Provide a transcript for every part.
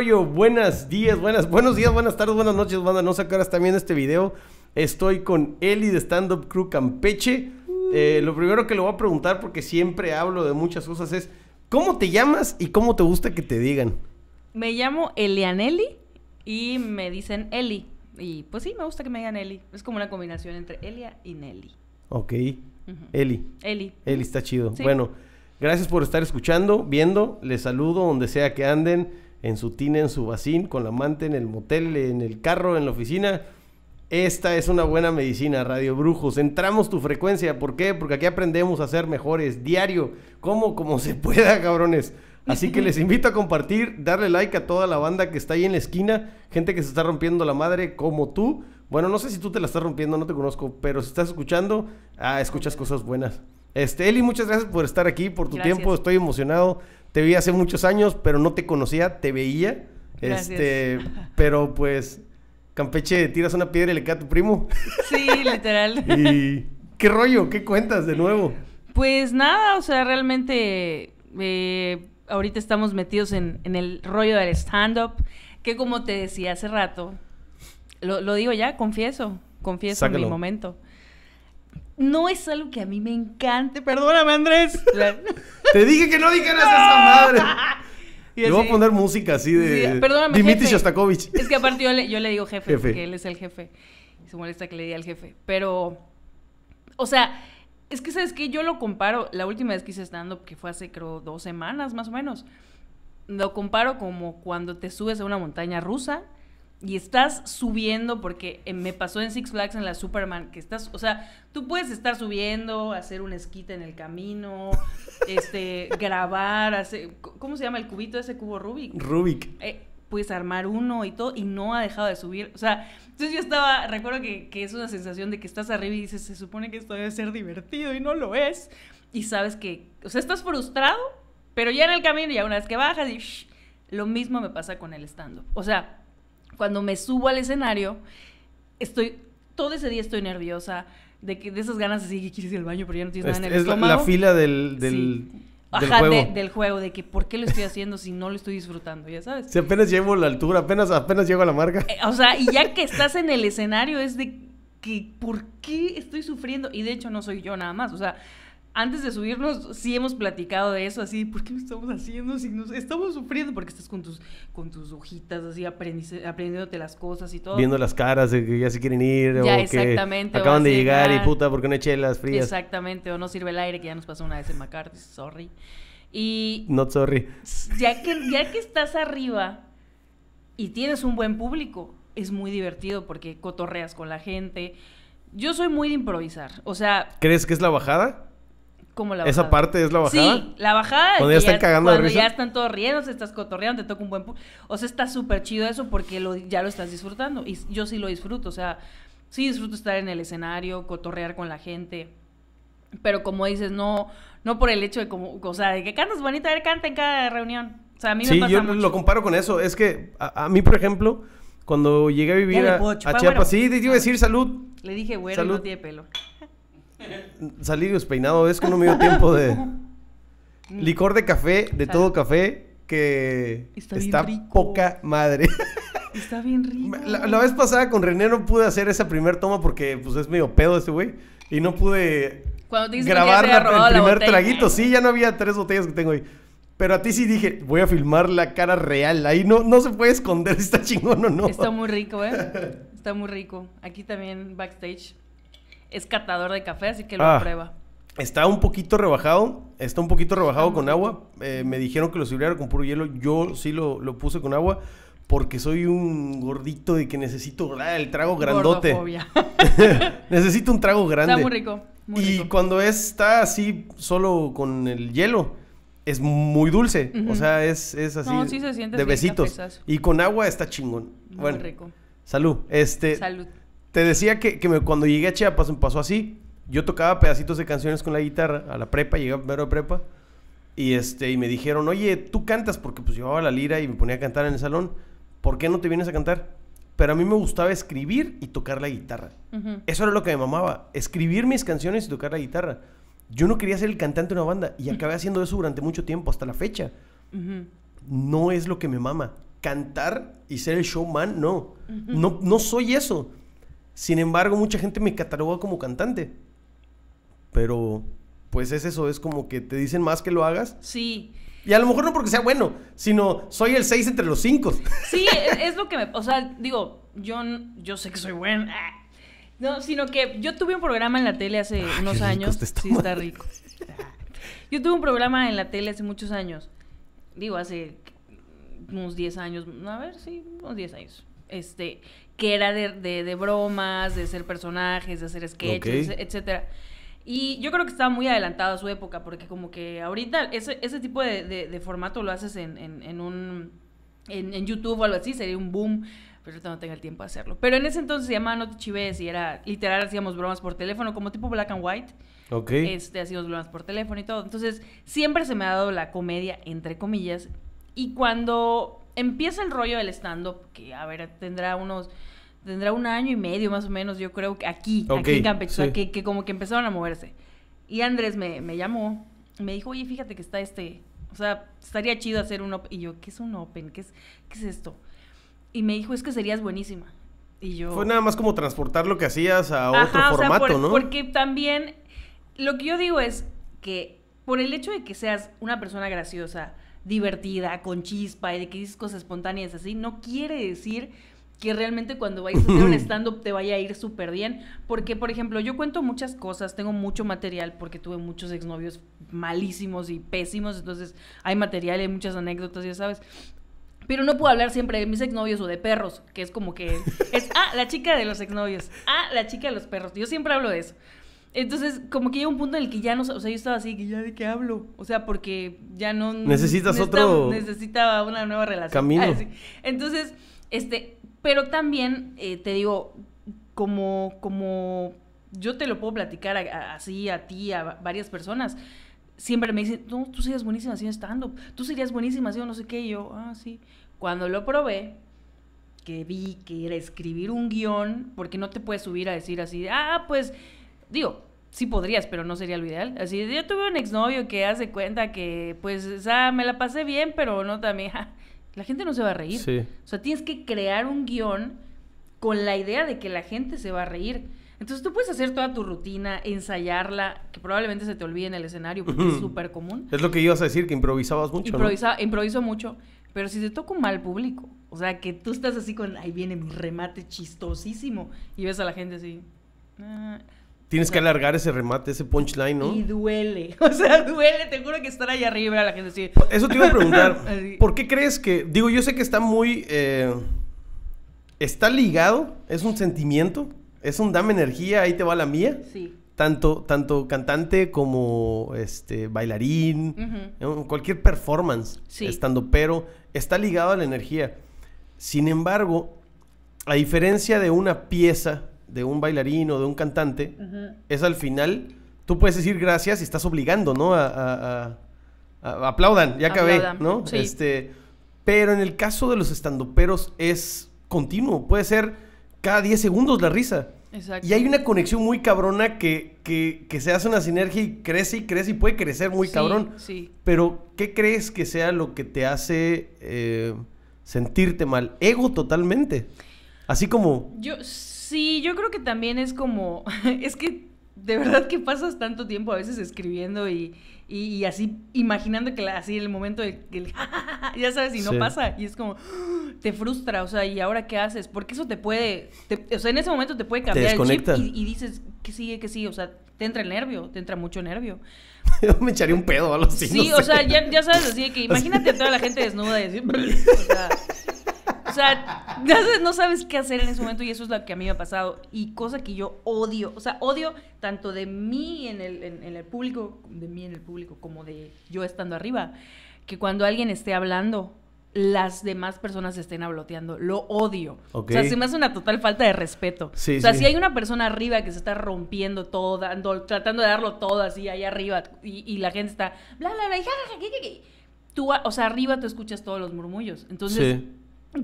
Buenos días, buenas, buenos días, buenas tardes, buenas noches, banda. No sé también qué este video. Estoy con Eli de Stand Up Crew Campeche. Eh, lo primero que le voy a preguntar, porque siempre hablo de muchas cosas, es ¿cómo te llamas y cómo te gusta que te digan? Me llamo Elianeli y me dicen Eli. Y pues sí, me gusta que me digan Eli. Es como una combinación entre Elia y Nelly. Ok. Eli. Eli. Eli está chido. Bueno, gracias por estar escuchando, viendo. Les saludo donde sea que anden en su tina, en su bacín, con la amante, en el motel, en el carro, en la oficina. Esta es una buena medicina, Radio Brujos. Entramos tu frecuencia. ¿Por qué? Porque aquí aprendemos a ser mejores diario. ¿Cómo? Como se pueda, cabrones. Así que les invito a compartir, darle like a toda la banda que está ahí en la esquina. Gente que se está rompiendo la madre como tú. Bueno, no sé si tú te la estás rompiendo, no te conozco, pero si estás escuchando, ah, escuchas cosas buenas. Este, Eli, muchas gracias por estar aquí, por tu tiempo. Estoy emocionado. Te vi hace muchos años, pero no te conocía, te veía. Este, pero pues, Campeche, tiras una piedra y le cae a tu primo. Sí, literal. y qué rollo, qué cuentas de nuevo. Pues nada, o sea, realmente eh, ahorita estamos metidos en, el rollo del stand-up, que como te decía hace rato, lo, digo ya, confieso, confieso en mi momento no es algo que a mí me encante. Perdóname, Andrés. Te dije que no dijeras esa madre. le voy a poner música así de perdóname, Dimitri Shostakovich. Es que aparte yo le, yo le digo jefe, porque él es el jefe. Y se molesta que le diga al jefe. Pero, o sea, es que sabes que yo lo comparo, la última vez que hice stand-up, que fue hace creo dos semanas más o menos, lo comparo como cuando te subes a una montaña rusa y estás subiendo, porque eh, me pasó en Six Flags en la Superman, que estás, o sea, tú puedes estar subiendo, hacer una esquita en el camino, este, grabar, hacer, ¿cómo se llama el cubito ese cubo Rubik? Rubik. Eh, puedes armar uno y todo, y no ha dejado de subir. O sea, entonces yo estaba, recuerdo que, es una sensación de que estás arriba y dices, se supone que esto debe ser divertido y no lo es. Y sabes que, o sea, estás frustrado, pero ya en el camino, ya una vez que bajas y lo mismo me pasa con el estando, O sea, cuando me subo al escenario, estoy, todo ese día estoy nerviosa, de que de esas ganas así que quieres ir al baño, pero ya no tienes nada en el es estómago. Es la fila del, del, del juego. De, que por qué lo estoy haciendo si no lo estoy disfrutando, ya sabes. Si apenas llevo la altura, apenas, apenas llego a la marca. Eh, o sea, y ya que estás en el escenario es de que por qué estoy sufriendo. Y de hecho no soy yo nada más, o sea, antes de subirnos... sí hemos platicado de eso, así, ¿por qué lo estamos haciendo? Si nos, estamos sufriendo porque estás con tus, con tus hojitas, así, aprendiéndote las cosas y todo. Viendo las caras de que ya se quieren ir, o exactamente, que acaban de llegar, y puta, ¿por no eché las frías? Exactamente, o no sirve el aire, que ya nos pasó una vez en McCarthy, sorry. Y... Not sorry. Ya que, ya que estás arriba y tienes un buen público, es muy divertido porque cotorreas con la gente. Yo soy muy de improvisar, o sea... ¿Crees que es la bajada? como la bajada. ¿Esa parte es la bajada? Sí, la bajada. Cuando ya están cagando de risa. ya están todos riendo, se estás cotorreando, te toca un buen... O sea, está súper chido eso porque lo, ya lo estás disfrutando. Y yo sí lo disfruto, o sea, sí disfruto estar en el escenario, cotorrear con la gente. Pero como dices, no, no por el hecho de como, o sea, de que cantas bonita, a ver, canta en cada reunión. O sea, a mí me pasa yo lo comparo con eso. Es que a, mí, por ejemplo, cuando llegué a vivir a, Chiapas, sí, te iba a decir salud. Le dije, bueno salud. no tiene pelo salir despeinado, es que no me dio tiempo de. Licor de café, de todo café, que está, poca madre. Está bien rico. La, vez pasada con René no pude hacer esa primer toma porque pues es medio pedo ese güey. Y no pude grabar el primer traguito. Sí, ya no había tres botellas que tengo ahí. Pero a ti sí dije, voy a filmar la cara real. Ahí no, no se puede esconder si está chingón o no. Está muy rico, ¿eh? Está muy rico. Aquí también backstage es catador de café, así que lo ah, prueba. Está un poquito rebajado, está un poquito rebajado ah, con agua. Eh, me dijeron que lo sirviera con puro hielo. Yo sí lo, puse con agua porque soy un gordito de que necesito ah, el trago grandote. necesito un trago grande. Está muy rico. y cuando está así solo con el hielo, es muy dulce. O sea, es, así. sí se siente de besitos. Y con agua está chingón. Muy bueno, rico. Salud. Este, salud. Te decía que, que cuando llegué a Chiapas me pasó así. Yo tocaba pedacitos de canciones con la guitarra a la prepa, llegaba primero de prepa. Y, este, y me dijeron, oye, tú cantas, porque pues llevaba la lira y me ponía a cantar en el salón. ¿Por qué no te vienes a cantar? Pero a mí me gustaba escribir y tocar la guitarra. Eso era lo que me mamaba. Escribir mis canciones y tocar la guitarra. Yo no quería ser el cantante de una banda y acabé haciendo eso durante mucho tiempo, hasta la fecha. No es lo que me mama. Cantar y ser el showman, no. No, no soy eso. Sin embargo, mucha gente me cataloga como cantante. Pero, pues es eso, es como que te dicen más que lo hagas. Sí. Y a lo mejor no porque sea bueno, sino soy el 6 entre los 5. Sí, e-, es, lo que me... O sea, digo, yo, yo sé que soy buena. Ah, no, sino que yo tuve un programa en la tele hace ah, unos años. Sí, está rico. Yo tuve un programa en la tele hace muchos años. Digo, hace unos 10 años. A ver, sí, unos 10 años. Este, que era de, bromas, de hacer personajes, de hacer sketches, etc. etcétera. Y yo creo que estaba muy adelantado a su época, porque como que ahorita ese, ese tipo de, formato lo haces en, un en, YouTube o algo así, sería un boom, pero ahorita no tengo el tiempo de hacerlo. Pero en ese entonces se llamaba No te chives y era literal, hacíamos bromas por teléfono, como tipo black and white. Ok. Este, hacíamos bromas por teléfono y todo. Entonces, siempre se me ha dado la comedia, entre comillas. Y cuando empieza el rollo del stand-up, que a ver, tendrá unos tendrá un año y medio más o menos, yo creo, que aquí, aquí en Campeche, que, que, como que empezaron a moverse. Y Andrés me, me, llamó, me dijo, oye, fíjate que está este, o sea, estaría chido hacer un open. Y yo, ¿qué es un open? ¿Qué es, qué es esto? Y me dijo, es que serías buenísima. Y yo... Fue nada más como transportar lo que hacías a otro formato, ¿no? Porque también, lo que yo digo es que por el hecho de que seas una persona graciosa, divertida, con chispa y de que dices cosas espontáneas así, no quiere decir que realmente cuando vayas a hacer un stand-up te vaya a ir súper bien. Porque, por ejemplo, yo cuento muchas cosas, tengo mucho material porque tuve muchos exnovios malísimos y pésimos, entonces hay material, hay muchas anécdotas, ya sabes. Pero no puedo hablar siempre de mis exnovios o de perros, que es como que es, ah, la chica de los exnovios, ah, la chica de los perros. Yo siempre hablo de eso. Entonces, como que llega un punto en el que ya no, o sea, yo estaba así, que ya de qué hablo, o sea, porque ya no... Necesitas otro... Necesitaba una nueva relación. Camino. Entonces, este, pero también, eh, te digo, como, como yo te lo puedo platicar así a ti, a varias personas, siempre me dicen, no, tú serías buenísima haciendo stand-up, tú serías buenísima haciendo no sé qué, yo, ah, sí. Cuando lo probé, que vi que era escribir un guión, porque no te puedes subir a decir así, ah, pues, digo, sí podrías, pero no sería lo ideal. Así, yo tuve un exnovio que hace cuenta que, pues, o sea, me la pasé bien, pero no también. la gente no se va a reír. Sí. O sea, tienes que crear un guión con la idea de que la gente se va a reír. Entonces tú puedes hacer toda tu rutina, ensayarla, que probablemente se te olvide en el escenario porque es súper común. Es lo que ibas a decir, que improvisabas mucho. Improvisa, Improviso mucho, pero si te toca un mal público, o sea, que tú estás así con, ahí viene mi remate chistosísimo y ves a la gente así. Ah. Tienes que alargar ese remate, ese punchline, ¿no? Y duele. O sea, duele. Te juro que estar ahí arriba la gente así. Eso te iba a preguntar. ¿Por qué crees que.? Digo, yo sé que está muy. Eh, está ligado. Es un sentimiento. Es un dame energía. Ahí te va la mía. Sí. Tanto, tanto cantante como este bailarín. Cualquier performance. Sí. Estando, pero está ligado a la energía. Sin embargo, a diferencia de una pieza de un bailarín o de un cantante es al final, tú puedes decir gracias y estás obligando, ¿no? A, aplaudan, ya acabé, ¿no? Este, pero en el caso de los estandoperos es continuo, puede ser cada 10 segundos la risa. Exacto. Y hay una conexión muy cabrona que, se hace una sinergia y crece y crece y puede crecer muy cabrón. Sí. Pero, ¿qué crees que sea lo que te hace eh, sentirte mal? Ego totalmente. Así como. Yo, Sí, yo creo que también es como, es que de verdad que pasas tanto tiempo a veces escribiendo y, así imaginando que así así el momento de, que ya sabes y no pasa y es como te frustra o sea y ahora qué haces porque eso te puede o sea en ese momento te puede cambiar el chip y, dices que sigue que sigue o sea te entra el nervio te entra mucho nervio yo me echaría un pedo a los sí o sea ya, ya, sabes así que imagínate a toda la gente desnuda y decir o sea o sea, no sabes qué hacer en ese momento y eso es lo que a mí me ha pasado. Y cosa que yo odio, o sea, odio tanto de mí en el, en, el público, de mí en el público, como de yo estando arriba, que cuando alguien esté hablando las demás personas estén habloteando. Lo odio. O sea, se me hace una total falta de respeto. o sea, si hay una persona arriba que se está rompiendo todo, tratando de darlo todo así ahí arriba y, la gente está bla, bla, bla, tú, o sea, arriba tú escuchas todos los murmullos. Entonces,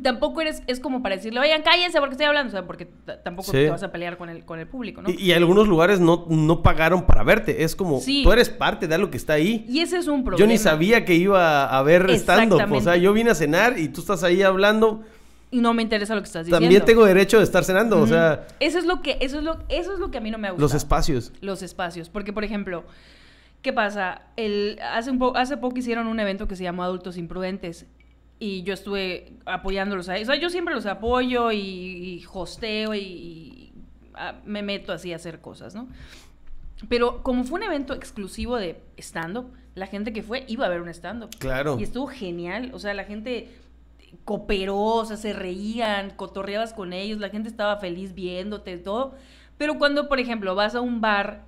tampoco eres, es como para decirle, Vayan cállense porque estoy hablando, o sea, porque tampoco te vas a pelear con el, con el público, ¿no? Y, algunos lugares no, no pagaron para verte, es como, tú eres parte de algo que está ahí. Y ese es un problema. Yo ni sabía que iba a ver restando o sea, yo vine a cenar y tú estás ahí hablando. Y no me interesa lo que estás diciendo. También tengo derecho de estar cenando, o sea... Eso es lo que, eso lo, eso es lo que a mí no me gusta. Los espacios. Los espacios, porque, por ejemplo... ¿Qué pasa? El, hace, un hace poco hicieron un evento que se llamó Adultos Imprudentes y yo estuve apoyándolos ahí. O sea, yo siempre los apoyo y, hosteo y, ah, me meto así a hacer cosas, ¿no? Pero como fue un evento exclusivo de stand-up, la gente que fue iba a ver un stand-up. Claro. Y estuvo genial. O sea, la gente cooperó, o sea, se reían, cotorreabas con ellos, la gente estaba feliz viéndote, todo. Pero cuando, por ejemplo, vas a un bar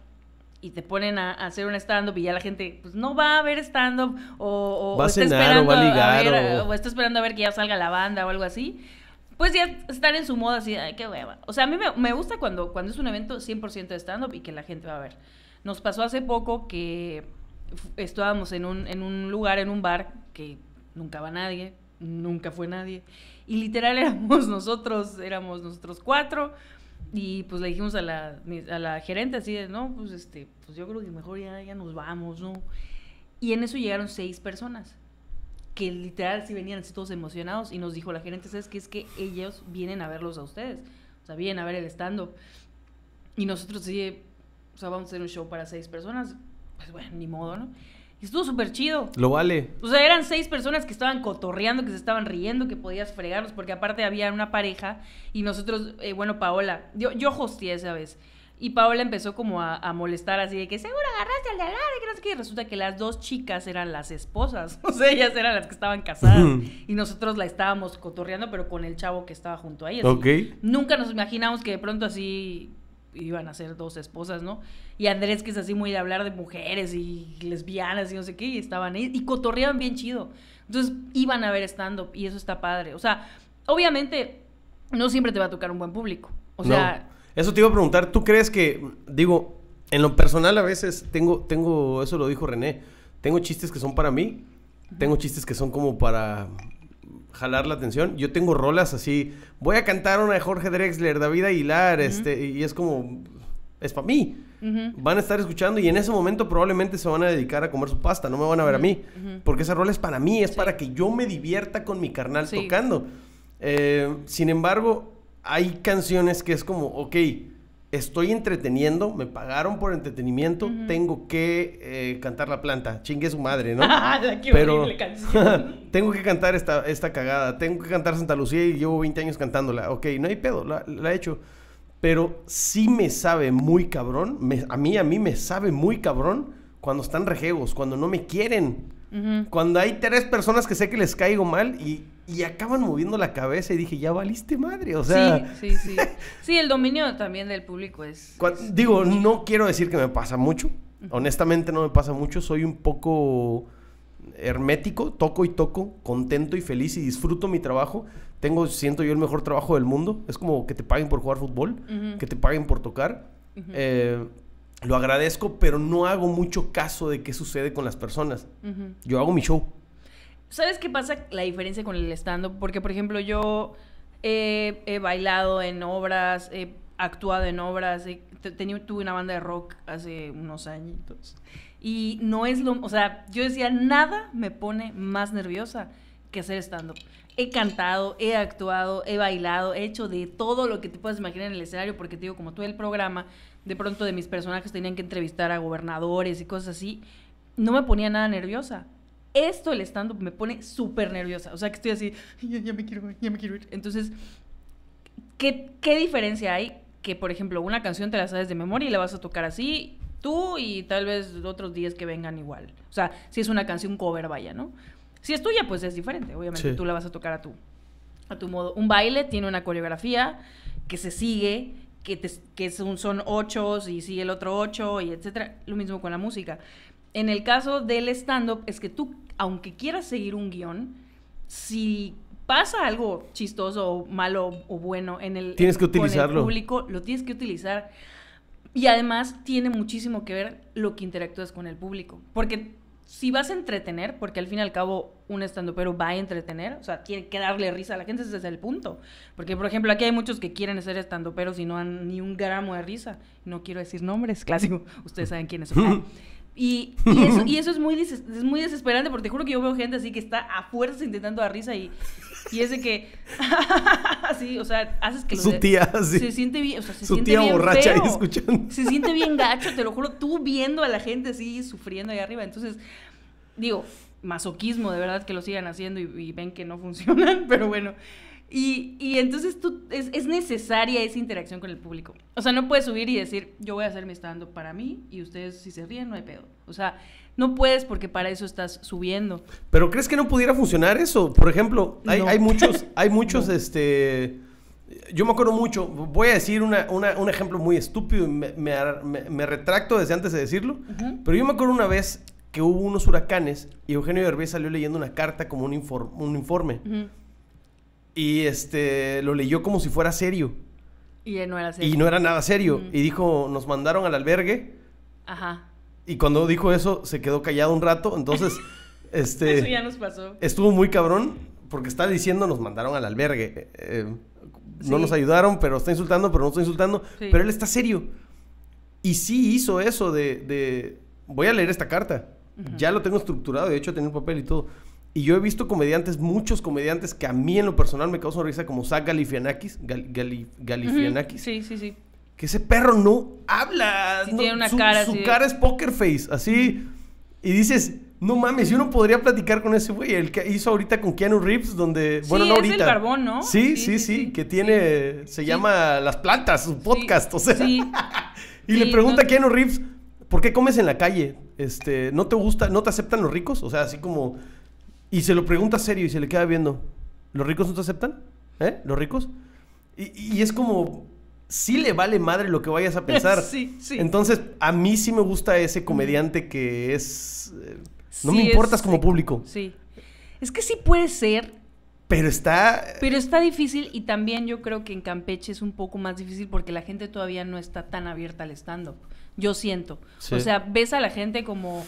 y te ponen a, hacer un stand-up y ya la gente pues no va a ver stand-up o, está esperando a ver, o... está esperando a ver que ya salga la banda o algo así. Pues ya están en su moda así, ay, qué hueva. O sea, a mí me, gusta cuando, cuando es un evento 100% de stand-up y que la gente va a ver. Nos pasó hace poco que estábamos en un, en un lugar, en un bar, que nunca va nadie, nunca fue nadie. Y literal éramos nosotros, éramos nosotros cuatro, y pues le dijimos a la, a la gerente así no, pues este, pues yo creo que mejor ya, ya nos vamos, ¿no? Y en eso llegaron seis personas que literal sí venían así todos emocionados y nos dijo la gerente, ¿sabes qué? Es que ellos vienen a verlos a ustedes, o sea, vienen a ver el estando. Y nosotros sí, o sea, vamos a hacer un show para seis personas, pues bueno, ni modo, ¿no? Y estuvo súper chido. Lo vale. O sea, eran seis personas que estaban cotorreando, que se estaban riendo, que podías fregarlos, porque aparte había una pareja y nosotros, eh, bueno, Paola, yo, yo esa vez. Y Paola empezó como a, molestar así de que seguro agarraste al de al lado, que no sé resulta que las dos chicas eran las esposas. O sea, ellas eran las que estaban casadas. y nosotros la estábamos cotorreando, pero con el chavo que estaba junto a ellas. Ok. Nunca nos imaginamos que de pronto así iban a ser dos esposas, ¿no? Y Andrés, que es así muy de hablar de mujeres y lesbianas y no sé qué, y estaban ahí y cotorreaban bien chido. Entonces iban a ver stand-up y eso está padre. O sea, obviamente no siempre te va a tocar un buen público. O sea... Eso te iba a preguntar, ¿tú crees que, digo, en lo personal a veces tengo, tengo, eso lo dijo René, tengo chistes que son para mí, tengo chistes que son como para jalar la atención. Yo tengo rolas así, voy a cantar una de Jorge Drexler, David Aguilar, este, y es como, es para mí. Van a estar escuchando y en ese momento probablemente se van a dedicar a comer su pasta, no me van a ver a mí, porque esa rola es para mí, es para que yo me divierta con mi carnal tocando. Eh, sin embargo, hay canciones que es como, ok, estoy entreteniendo, me pagaron por entretenimiento, tengo que eh, cantar la planta, chingue su madre, ¿no? Ah, Pero tengo que cantar esta, esta cagada, tengo que cantar Santa Lucía y llevo 20 años cantándola, ok, no hay pedo, la, he hecho. Pero sí me sabe muy cabrón, a mí, a mí me sabe muy cabrón cuando están rejegos, cuando no me quieren, cuando hay tres personas que sé que les caigo mal y y acaban moviendo la cabeza y dije, ya valiste madre, o sea... Sí, sí, sí. sí, el dominio también del público es... Digo, no quiero decir que me pasa mucho, honestamente no me pasa mucho, soy un poco hermético, toco y toco, contento y feliz y disfruto mi trabajo. Tengo, siento yo, el mejor trabajo del mundo. Es como que te paguen por jugar fútbol, que te paguen por tocar. Eh, lo agradezco, pero no hago mucho caso de qué sucede con las personas. Yo hago mi show. ¿Sabes qué pasa la diferencia con el stand-up? Porque, por ejemplo, yo he, bailado en obras, he actuado en obras, he, tenido tuve una banda de rock hace unos añitos. Y no es lo. O sea, yo decía, nada me pone más nerviosa que hacer stand-up. He cantado, he actuado, he bailado, he hecho de todo lo que te puedas imaginar en el escenario, porque te digo, como tuve el programa, de pronto de mis personajes tenían que entrevistar a gobernadores y cosas así. No me ponía nada nerviosa esto el estando, me pone súper nerviosa. O sea, que estoy así, ya, me quiero ir, ya me quiero ir. Entonces, ¿qué, diferencia hay? Que, por ejemplo, una canción te la sabes de memoria y la vas a tocar así, tú y tal vez otros días que vengan igual. O sea, si es una canción cover, vaya, ¿no? Si es tuya, pues es diferente. Obviamente, tú la vas a tocar a tu, a tu modo. Un baile tiene una coreografía que se sigue, que, es un son, son ochos y sigue el otro ocho y etcétera. Lo mismo con la música en el caso del stand-up es que tú, aunque quieras seguir un guión, si pasa algo chistoso o malo o bueno en el, tienes que público, lo tienes que utilizar. Y además tiene muchísimo que ver lo que interactúas con el público. Porque si vas a entretener, porque al fin y al cabo un stand va a entretener, o sea, tiene que darle risa a la gente, ese es el punto. Porque, por ejemplo, aquí hay muchos que quieren ser stand-uperos y no dan ni un gramo de risa. No quiero decir nombres, clásico, ustedes saben quiénes son. Ah, y, eso, es, muy es muy desesperante porque te juro que yo veo gente así que está a fuerzas intentando dar risa y, y es de que. así, o sea, haces que. Se siente bien. se siente bien Se siente bien gacho, te lo juro. Tú viendo a la gente así sufriendo ahí arriba. Entonces, digo, masoquismo de verdad que lo sigan haciendo y ven que no funcionan, pero bueno. Y, entonces tú, es, necesaria esa interacción con el público. O sea, no puedes subir y decir, yo voy a hacer mi estando para mí y ustedes si se ríen no hay pedo. O sea, no puedes porque para eso estás subiendo. Pero ¿crees que no pudiera funcionar eso? Por ejemplo, hay, muchos, hay muchos, este... Yo me acuerdo mucho, voy a decir un ejemplo muy estúpido y me, retracto desde antes de decirlo, pero yo me acuerdo una vez que hubo unos huracanes y Eugenio Derbez salió leyendo una carta como un, un informe y este lo leyó como si fuera serio. Y no era serio. Y no era nada serio. Y dijo, nos mandaron al albergue. Ajá. Y cuando dijo eso, se quedó callado un rato. Entonces, este... Eso ya nos pasó. Estuvo muy cabrón porque está diciendo, nos mandaron al albergue. Eh, eh, no nos ayudaron, pero está insultando, pero no está insultando. Pero él está serio. Y sí hizo eso de, de voy a leer esta carta. Ya lo tengo estructurado, de hecho tenía un papel y todo. Y yo he visto comediantes, muchos comediantes que a mí en lo personal me causan risa, como Zach Galifianakis. Galifianakis. Sí, sí, sí. Que ese perro no habla. tiene una su, cara. Su cara es poker face, así. Y dices, no mames, yo no podría platicar con ese güey. El que hizo ahorita con Keanu Reeves, donde. bueno, no ahorita. Es el carbón, ¿no? Sí, sí, sí. que tiene. Se llama Las Plantas, su podcast, o sea. y le pregunta a Keanu Reeves, ¿por qué comes en la calle? Este, ¿no te gusta, no te aceptan los ricos? O sea, así como y se lo pregunta serio y se le queda viendo. ¿Los ricos no te aceptan? ¿Eh? ¿Los ricos? Y, es como, sí le vale madre lo que vayas a pensar. sí, sí. Entonces, a mí sí me gusta ese comediante que es... Eh, no me importas como público. Sí. Es que sí puede ser. Pero está... Pero está difícil y también yo creo que en Campeche es un poco más difícil porque la gente todavía no está tan abierta al stand-up. Yo siento. O sea, ves a la gente como...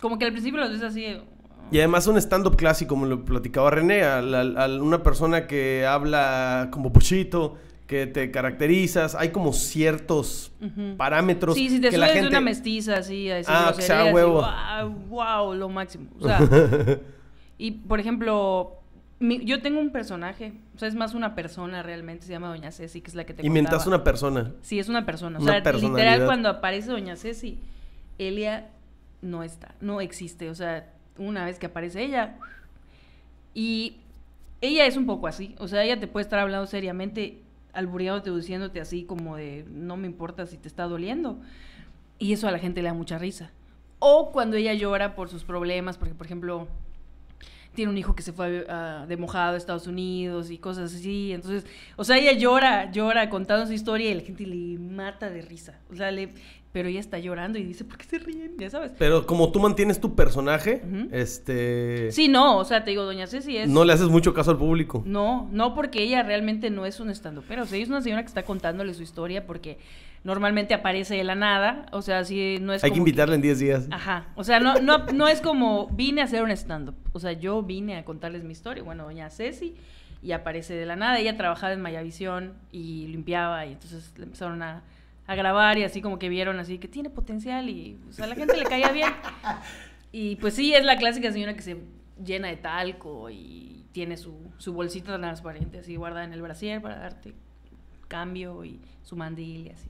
Como que al principio los ves así, y además un stand-up clásico, como lo platicaba René, una persona que habla como pochito, que te caracterizas, hay como ciertos parámetros. Sí, si te que la de una mestiza así, a ah, sea huevo. wow, lo máximo. O sea, y por ejemplo, yo tengo un personaje, o sea, es más una persona realmente, se llama Doña Ceci, que es la que te Y mientras una persona. Sí, es una persona. O sea, literal cuando aparece Doña Ceci, Elia no está, no existe, o sea, una vez que aparece ella. Y ella es un poco así, o sea, ella te puede estar hablando seriamente, albureándote, diciéndote así como de, no me importa si te está doliendo. Y eso a la gente le da mucha risa. O cuando ella llora por sus problemas, porque por ejemplo, tiene un hijo que se fue de mojado a Estados Unidos y cosas así. Entonces, o sea, ella llora, llora contando su historia y la gente le mata de risa. O sea, le, pero ella está llorando y dice, ¿por qué se ríen? Ya sabes. Pero como tú mantienes tu personaje, este... Sí, no, o sea, te digo, doña Ceci es... No le haces mucho caso al público. No, no, porque ella realmente no es un estando, pero o sea, ella es una señora que está contándole su historia porque normalmente aparece de la nada, o sea, si no es... Hay que invitarla en 10 días. Ajá, o sea, no, no, no es como vine a hacer un stand-up, o sea, yo vine a contarles mi historia, bueno, doña Ceci y aparece de la nada, ella trabajaba en Mayavisión y limpiaba y entonces le empezaron a a grabar y así como que vieron así que tiene potencial y o a la gente le caía bien. Y pues sí, es la clásica señora que se llena de talco y tiene su, bolsita transparente así guardada en el brasier para darte cambio y su mandil y así.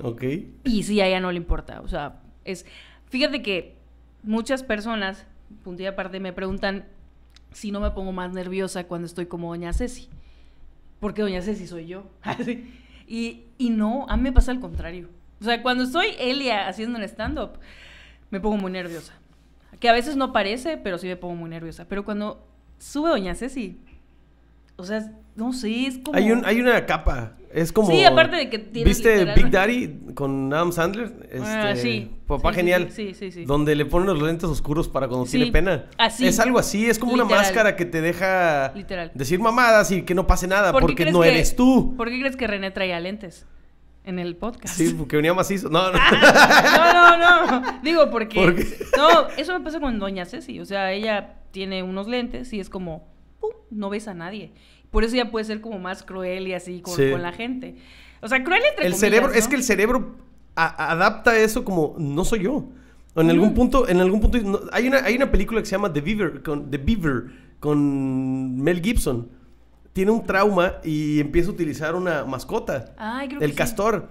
Ok. Y sí, a ella no le importa. O sea, es... Fíjate que muchas personas, punto día aparte, me preguntan si no me pongo más nerviosa cuando estoy como Doña Ceci. Porque Doña Ceci soy yo. Así. Y, y no, a mí me pasa al contrario. O sea, cuando estoy Elia haciendo un stand-up, me pongo muy nerviosa. Que a veces no parece, pero sí me pongo muy nerviosa. Pero cuando sube Doña Ceci, o sea, no sé, es como. Hay, una capa. Es como. Sí, aparte de que tiene ¿Viste Big Daddy con Adam Sandler? ah, este, sí. Papá genial. Sí, sí, sí, Donde le ponen los lentes oscuros para cuando tiene pena. Así. Es algo así, es como una máscara que te deja literal. decir mamadas y que no pase nada porque no eres tú. ¿Por qué crees que René traía lentes? En el podcast. Sí, porque venía macizo. No, no. no, no, no. Digo, porque. No, eso me pasa con Doña Ceci. O sea, ella tiene unos lentes y es como no ves a nadie. Por eso ya puede ser como más cruel y así con, la gente. O sea, cruel entre El cerebro, es que el cerebro adapta eso como no soy yo. en algún punto, en algún punto hay una hay una película que se llama The Beaver con The Beaver con Mel Gibson. Tiene un trauma y empieza a utilizar una mascota. Ay, el castor.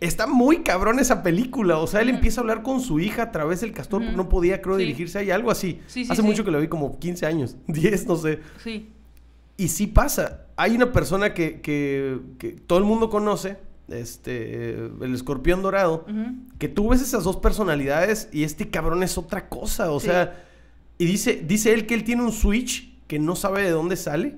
Está muy cabrón esa película. O sea, él empieza a hablar con su hija a través del castor, porque no podía, creo, dirigirse ahí, algo así. Hace mucho que lo vi, como 15 años, 10, no sé. Sí. Y sí pasa. Hay una persona que, que, todo el mundo conoce, este, el escorpión dorado, que tú ves esas dos personalidades y este cabrón es otra cosa. O sea, y dice, dice él que él tiene un switch que no sabe de dónde sale.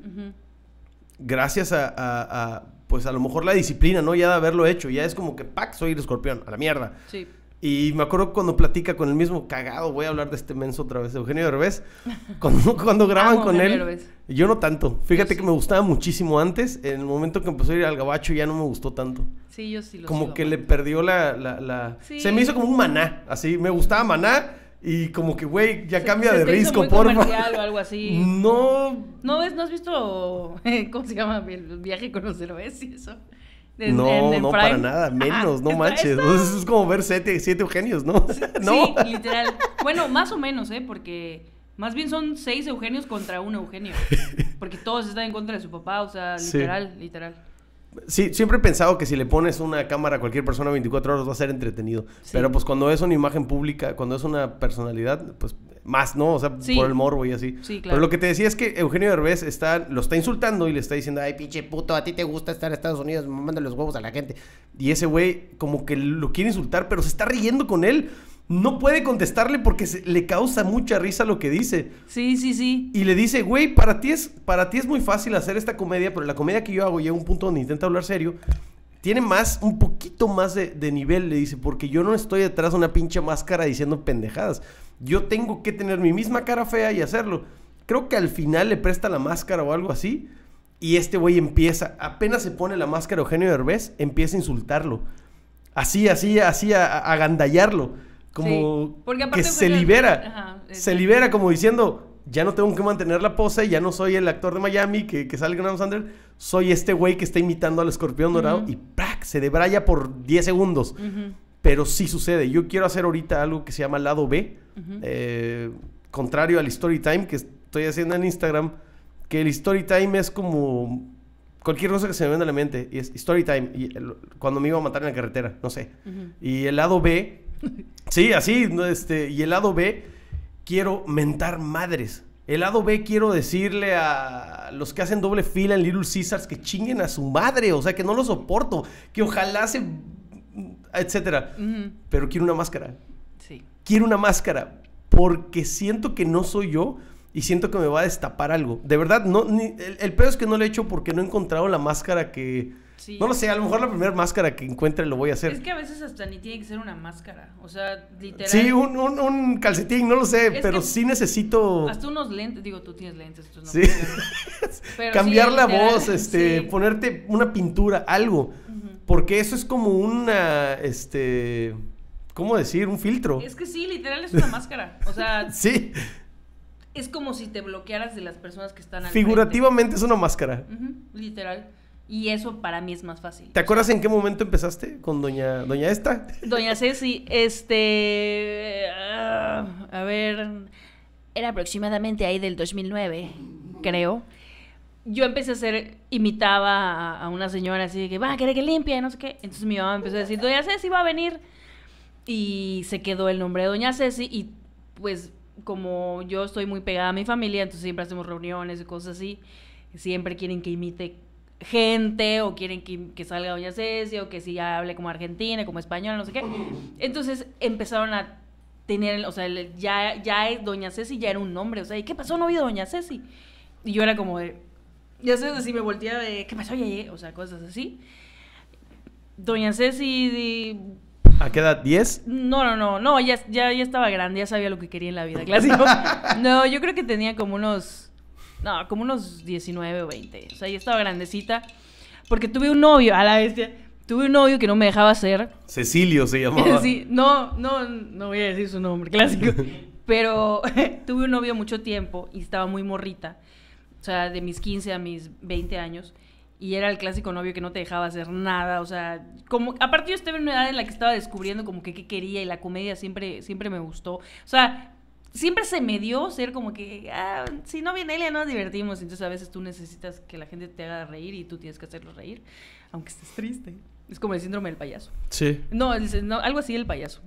Gracias a pues a lo mejor la disciplina, ¿no? Ya de haberlo hecho, ya es como que, pack Soy el escorpión, a la mierda. Sí. Y me acuerdo cuando platica con el mismo cagado, voy a hablar de este menso otra vez, Eugenio Derbez, cuando, cuando graban con él, yo no tanto. Fíjate que me gustaba muchísimo antes, en el momento que empezó a ir al gabacho ya no me gustó tanto. Sí, yo sí lo Como que le perdió la... Se me hizo como un maná, así, me gustaba maná, y como que, güey, ya cambia de risco, porfa. O No. ¿No, ves, ¿No has visto, cómo se llama, el viaje con los héroes y eso? no, no, para nada, ah, menos, no manches. es como ver siete, siete Eugenios, ¿no? Sí, literal. Bueno, más o menos, ¿eh? Porque más bien son seis Eugenios contra un Eugenio. Porque todos están en contra de su papá, o sea, literal, literal. Sí, siempre he pensado que si le pones una cámara a cualquier persona 24 horas va a ser entretenido. Pero pues cuando es una imagen pública, cuando es una personalidad, pues más, ¿no? O sea, por el morbo y así. Sí, Pero lo que te decía es que Eugenio Derbez está, lo está insultando y le está diciendo, ay, pinche puto, a ti te gusta estar en Estados Unidos manda los huevos a la gente. Y ese güey como que lo quiere insultar, pero se está riendo con él no puede contestarle porque le causa mucha risa lo que dice. Sí, sí, sí. Y le dice, güey, para ti, es, para ti es muy fácil hacer esta comedia, pero la comedia que yo hago llega a un punto donde intenta hablar serio. Tiene más, un poquito más de, nivel, le dice, porque yo no estoy detrás de una pinche máscara diciendo pendejadas. Yo tengo que tener mi misma cara fea y hacerlo. Creo que al final le presta la máscara o algo así. Y este güey empieza, apenas se pone la máscara Eugenio Derbez, empieza a insultarlo. Así, así, así, a, a agandallarlo como que se libera. se libera como diciendo, ya no tengo que mantener la pose, ya no soy el actor de Miami que, que sale Adam Sandler, soy este güey que está imitando al escorpión dorado y ¡prac! se debraya por 10 segundos. Pero sí sucede. Yo quiero hacer ahorita algo que se llama lado B, eh, contrario al story time que estoy haciendo en Instagram, que el story time es como cualquier cosa que se me venga a la mente. Y es story time, y cuando me iba a matar en la carretera, no sé. Y el lado B sí, así, este, y el lado B, quiero mentar madres. El lado B quiero decirle a los que hacen doble fila en Little Caesars que chinguen a su madre, o sea, que no lo soporto, que ojalá se... etcétera. Pero quiero una máscara. Sí. Quiero una máscara porque siento que no soy yo y siento que me va a destapar algo. De verdad, no, el, el, peor es que no lo he hecho porque no he encontrado la máscara que, no lo sé, a lo mejor la primera máscara que encuentre lo voy a hacer. Es que a veces hasta ni tiene que ser una máscara. O sea, literal. Sí, un, calcetín, no lo sé, pero sí necesito. Hasta unos lentes, digo, tú tienes lentes, tú no. Sí. Cambiar la voz, este, ponerte una pintura, algo. Porque eso es como una. Este. ¿Cómo decir? Un filtro. Es que sí, literal es una máscara. O sea. sí. Es como si te bloquearas de las personas que están al Figurativamente es una máscara. literal. Y eso para mí es más fácil. ¿Te acuerdas en qué momento empezaste con doña doña esta? Doña Ceci, este ah, a ver, era aproximadamente ahí del 2009, creo. Yo empecé a hacer, imitaba a, a una señora así de que, va, quiere que limpie, no sé qué. Entonces mi mamá empezó a decir, Doña Ceci va a venir. Y se quedó el nombre de Doña Ceci y pues como yo estoy muy pegada a mi familia, entonces siempre hacemos reuniones y cosas así. Siempre quieren que imite gente o quieren que, salga Doña Ceci o que si ya hable como argentina, como española, no sé qué. Entonces empezaron a tener, o sea, ya, ya Doña Ceci ya era un nombre, o sea, qué pasó? No vi Doña Ceci. Y yo era como, de, ya sé, así me volteaba de, ¿qué pasó? o sea, cosas así. Doña Ceci... ¿A qué edad? ¿10? No, no, no, no, ya, ya, ya estaba grande, ya sabía lo que quería en la vida, clásico. No, yo creo que tenía como unos no, como unos 19 o 20. O sea, yo estaba grandecita. Porque tuve un novio, a la bestia. Tuve un novio que no me dejaba hacer. Cecilio se llamaba. sí, no, no, no voy a decir su nombre clásico. Pero tuve un novio mucho tiempo y estaba muy morrita. O sea, de mis 15 a mis 20 años. Y era el clásico novio que no te dejaba hacer nada. O sea, como. Aparte, yo estaba en una edad en la que estaba descubriendo como que qué quería y la comedia siempre, siempre me gustó. O sea, siempre se me dio ser como que, ah, si no viene Elia, no nos divertimos. Entonces a veces tú necesitas que la gente te haga reír y tú tienes que hacerlo reír, aunque estés triste. Es como el síndrome del payaso. Sí. No, algo así del payaso.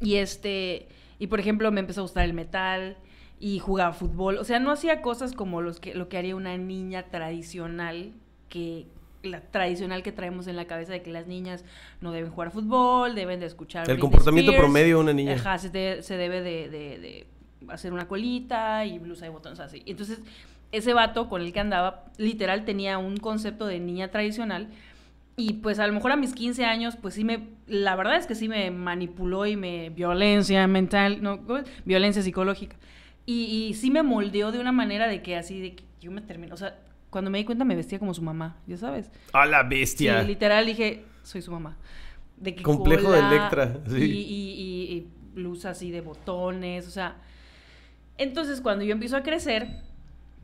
Y este, y por ejemplo me empezó a gustar el metal y jugaba fútbol. O sea, no hacía cosas como los que, lo que haría una niña tradicional que, la tradicional que traemos en la cabeza de que las niñas no deben jugar fútbol, deben de escuchar... El comportamiento promedio de una niña. Ajá, se, debe de, hacer una colita y blusa de botones así. Entonces, ese vato con el que andaba, literal, tenía un concepto de niña tradicional. Y pues a lo mejor a mis 15 años, pues sí me, la verdad es que sí me manipuló y me violencia mental, no, violencia psicológica. Y, y sí me moldeó de una manera de que así, de que yo me termino, o sea, cuando me di cuenta me vestía como su mamá, ya sabes. A la bestia. Sí, literal dije, soy su mamá. Complejo de Electra, Y, y, y, así de botones, o sea. Entonces, cuando yo empiezo a crecer,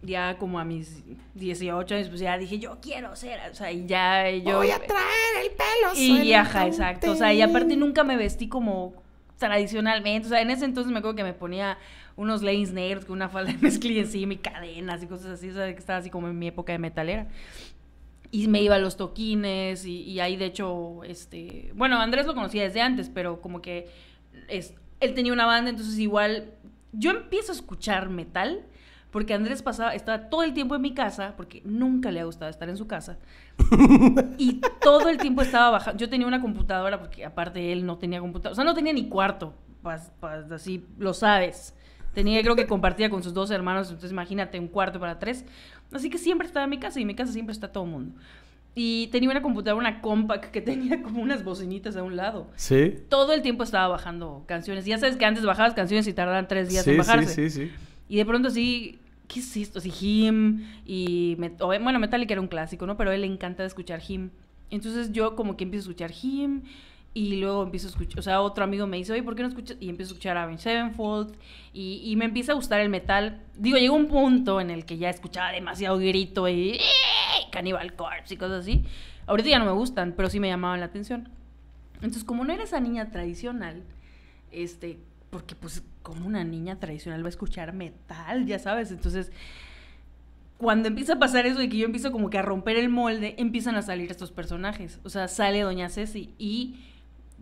ya como a mis 18 años, pues ya dije, yo quiero ser, o sea, y ya yo... Voy a traer el pelo. Y ajá, exacto, o sea, y aparte nunca me vestí como tradicionalmente, o sea, en ese entonces me acuerdo que me ponía unos leggings negros con una falda de mezclilla encima y cadenas y cosas así, o sea, que estaba así como en mi época de metalera. Y me iba a los toquines y, ahí de hecho, este, bueno, Andrés lo conocía desde antes, pero como que es, él tenía una banda, entonces igual yo empiezo a escuchar metal porque Andrés pasaba, estaba todo el tiempo en mi casa, porque nunca le ha gustado estar en su casa. y todo el tiempo estaba bajando. Yo tenía una computadora, porque aparte él no tenía computadora, o sea, no tenía ni cuarto, así lo sabes. Tenía, creo que compartía con sus dos hermanos, entonces imagínate, un cuarto para tres. Así que siempre estaba en mi casa y en mi casa siempre está todo el mundo. Y tenía una computadora, una compact, que tenía como unas bocinitas a un lado. Sí. Todo el tiempo estaba bajando canciones. Ya sabes que antes bajabas canciones y tardaban tres días en bajarse. Sí, sí, sí. Y de pronto así, ¿qué es esto? Así Him y... Met bueno, Metallica era un clásico, ¿no? Pero a él le encanta escuchar Jim. Entonces yo como que empiezo a escuchar Him y luego empiezo a escuchar, o sea, otro amigo me dice, oye, ¿por qué no escuchas? Y empiezo a escuchar a Ben Sevenfold y, y, me empieza a gustar el metal. Digo, llegó un punto en el que ya escuchaba demasiado grito y Cannibal Corpse y cosas así. Ahorita ya no me gustan, pero sí me llamaban la atención. Entonces, como no era esa niña tradicional, este, porque pues como una niña tradicional va a escuchar metal, ya sabes, entonces cuando empieza a pasar eso y que yo empiezo como que a romper el molde, empiezan a salir estos personajes. O sea, sale Doña Ceci y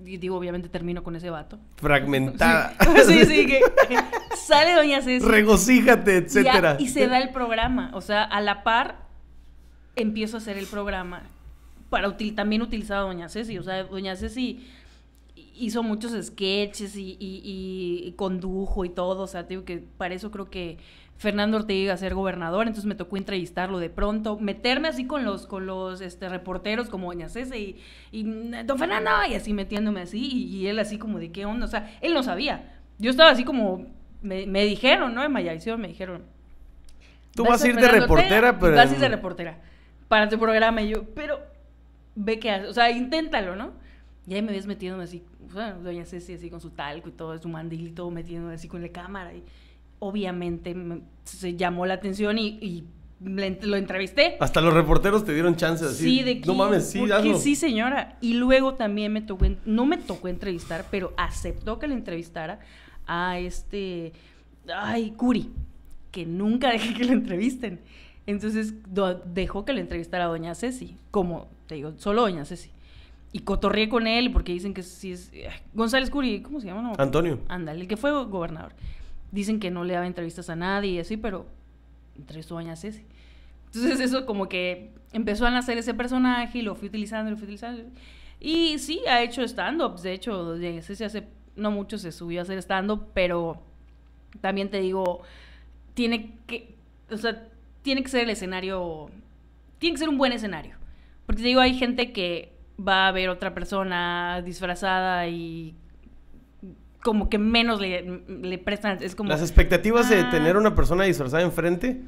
y digo, obviamente termino con ese vato. Fragmentada. sí, sí, que sale Doña Ceci. Regocíjate, etcétera. Y, se da el programa. O sea, a la par empiezo a hacer el programa para también utilizaba Doña Ceci. O sea, Doña Ceci hizo muchos sketches y, condujo y todo. O sea, digo que para eso creo que Fernando Ortega a ser gobernador, entonces me tocó entrevistarlo de pronto, meterme así con los, con los este, reporteros como Doña Cese y, y, Don Fernando, y así metiéndome así, y, él así como de qué onda, o sea, él no sabía. Yo estaba así como, me, me dijeron, ¿no? En Mayavisión me dijeron. Tú vas, a ir de reportera, pero. Vas a ir de reportera para tu programa, y yo, pero ve qué haces, o sea, inténtalo, ¿no? Y ahí me ves metiéndome así, o sea, Doña Ceci así con su talco y todo, su mandil y todo metiéndome así con la cámara y obviamente se llamó la atención y, lo entrevisté. Hasta los reporteros te dieron chance de Sí, de que, No mames, sí, sí, señora. Y luego también me tocó, no me tocó entrevistar, pero aceptó que le entrevistara a este, ay, Curi, que nunca dejé que le entrevisten. Entonces dejó que le entrevistara a doña Ceci, como te digo, solo doña Ceci. Y cotorríe con él porque dicen que sí es... González Curi, ¿cómo se llama? Antonio. Ándale, el que fue gobernador dicen que no le daba entrevistas a nadie y así, pero entrevistó a ese. Entonces eso como que empezó a nacer ese personaje y lo fui utilizando, lo fui utilizando. Y sí, ha hecho stand-ups, de hecho, ese hace no mucho se subió a hacer stand-up, pero también te digo, tiene que, o sea, tiene que ser el escenario, tiene que ser un buen escenario. Porque te digo, hay gente que va a ver otra persona disfrazada y como que menos le, prestan. Es como, Las expectativas de ah. tener una persona disfrazada enfrente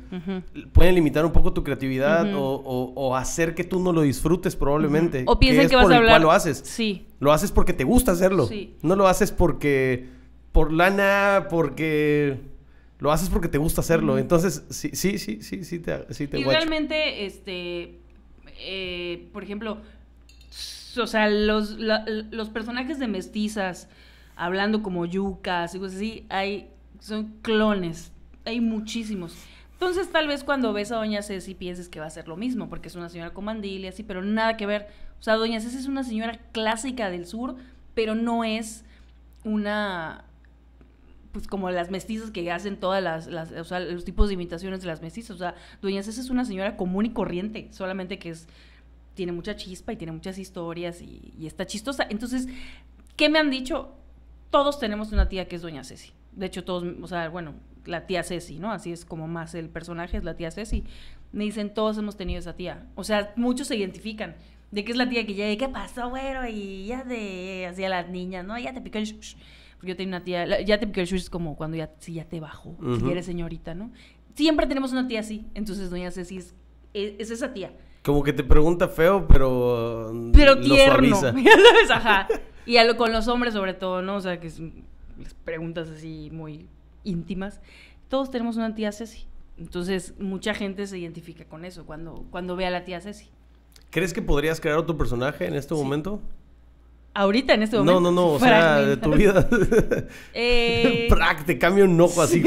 pueden limitar un poco tu creatividad o, hacer que tú no lo disfrutes probablemente. O piensen que, vas a hablar. lo haces. Sí. Lo haces porque te gusta hacerlo. No lo haces porque. por lana, porque. Lo haces porque te gusta hacerlo. Entonces, sí, sí, sí, sí, sí te, sí realmente, este. Eh, por ejemplo. O sea, los, los personajes de mestizas hablando como yucas y cosas así, hay, son clones, hay muchísimos. Entonces tal vez cuando ves a Doña Ceci pienses que va a ser lo mismo, porque es una señora con mandil y así, pero nada que ver. O sea, Doña Ceci es una señora clásica del sur, pero no es una pues como las mestizas que hacen todas las, o sea, los tipos de imitaciones de las mestizas. O sea, Doña César es una señora común y corriente, solamente que es, tiene mucha chispa y tiene muchas historias y, está chistosa. Entonces, ¿qué me han dicho? todos tenemos una tía que es doña Ceci. De hecho, todos, o sea, bueno, la tía Ceci, ¿no? Así es como más el personaje es la tía Ceci. Me dicen, todos hemos tenido esa tía. O sea, muchos se identifican de que es la tía que ya, ¿qué pasó, güero? Y ya de, hacia las niñas, ¿no? Ya te picó shush. yo tenía una tía, ya te picó el shush es como cuando ya, si ya te bajó, si eres señorita, ¿no? Siempre tenemos una tía así. Entonces, doña Ceci es, es, esa tía. Como que te pregunta feo, pero. Pero mm, tierno. Ajá. Y lo, con los hombres sobre todo, ¿no? O sea, que es, preguntas así muy íntimas. Todos tenemos una tía Ceci. Entonces, mucha gente se identifica con eso cuando, cuando ve a la tía Ceci. ¿Crees que podrías crear otro personaje en este momento? Ahorita, en este momento. No, no, no, o sea, de tu vida. Eh, te cambia un ojo así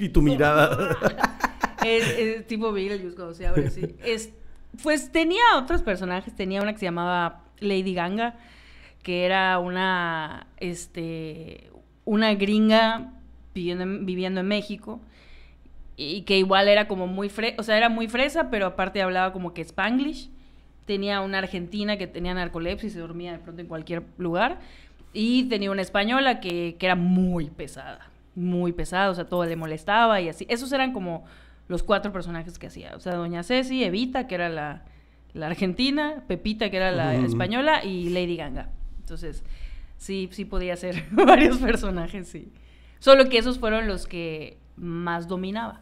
y tu mirada. es, tipo Beetlejuice cuando se abre así. Es, pues tenía otros personajes, tenía una que se llamaba Lady Ganga, que era una, este, una gringa viviendo, viviendo en México y que igual era como muy fresa, o sea, era muy fresa, pero aparte hablaba como que spanglish. Tenía una argentina que tenía narcolepsia y se dormía de pronto en cualquier lugar. Y tenía una española que, era muy pesada, muy pesada, o sea, todo le molestaba y así. Esos eran como los cuatro personajes que hacía. O sea, Doña Ceci, Evita, que era la, argentina, Pepita, que era la española, y Lady Ganga. Entonces, sí, sí podía ser varios personajes, sí. Solo que esos fueron los que más dominaba,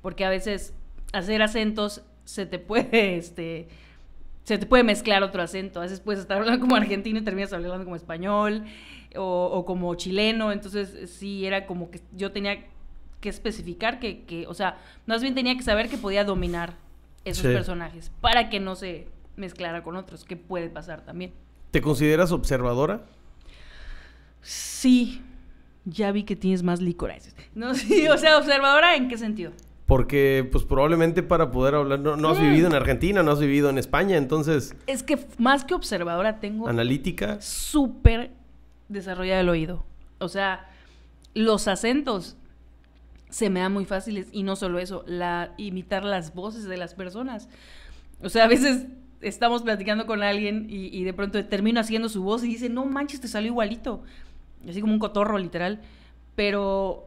porque a veces hacer acentos se te puede, este, se te puede mezclar otro acento. A veces puedes estar hablando como argentino y terminas hablando como español o, como chileno. Entonces, sí, era como que yo tenía que especificar que, o sea, más bien tenía que saber que podía dominar esos personajes para que no se mezclara con otros, que puede pasar también. ¿Te consideras observadora? Sí. Ya vi que tienes más licor. No, sí, o sea, observadora en qué sentido. Porque, pues probablemente para poder hablar, no, has vivido en Argentina, no has vivido en España, entonces. Es que más que observadora tengo. Analítica. Súper desarrollada el oído. O sea, los acentos se me dan muy fáciles y no solo eso, la, imitar las voces de las personas. O sea, a veces estamos platicando con alguien y, de pronto termino haciendo su voz y dice, no manches, te salió igualito. Así como un cotorro, literal. Pero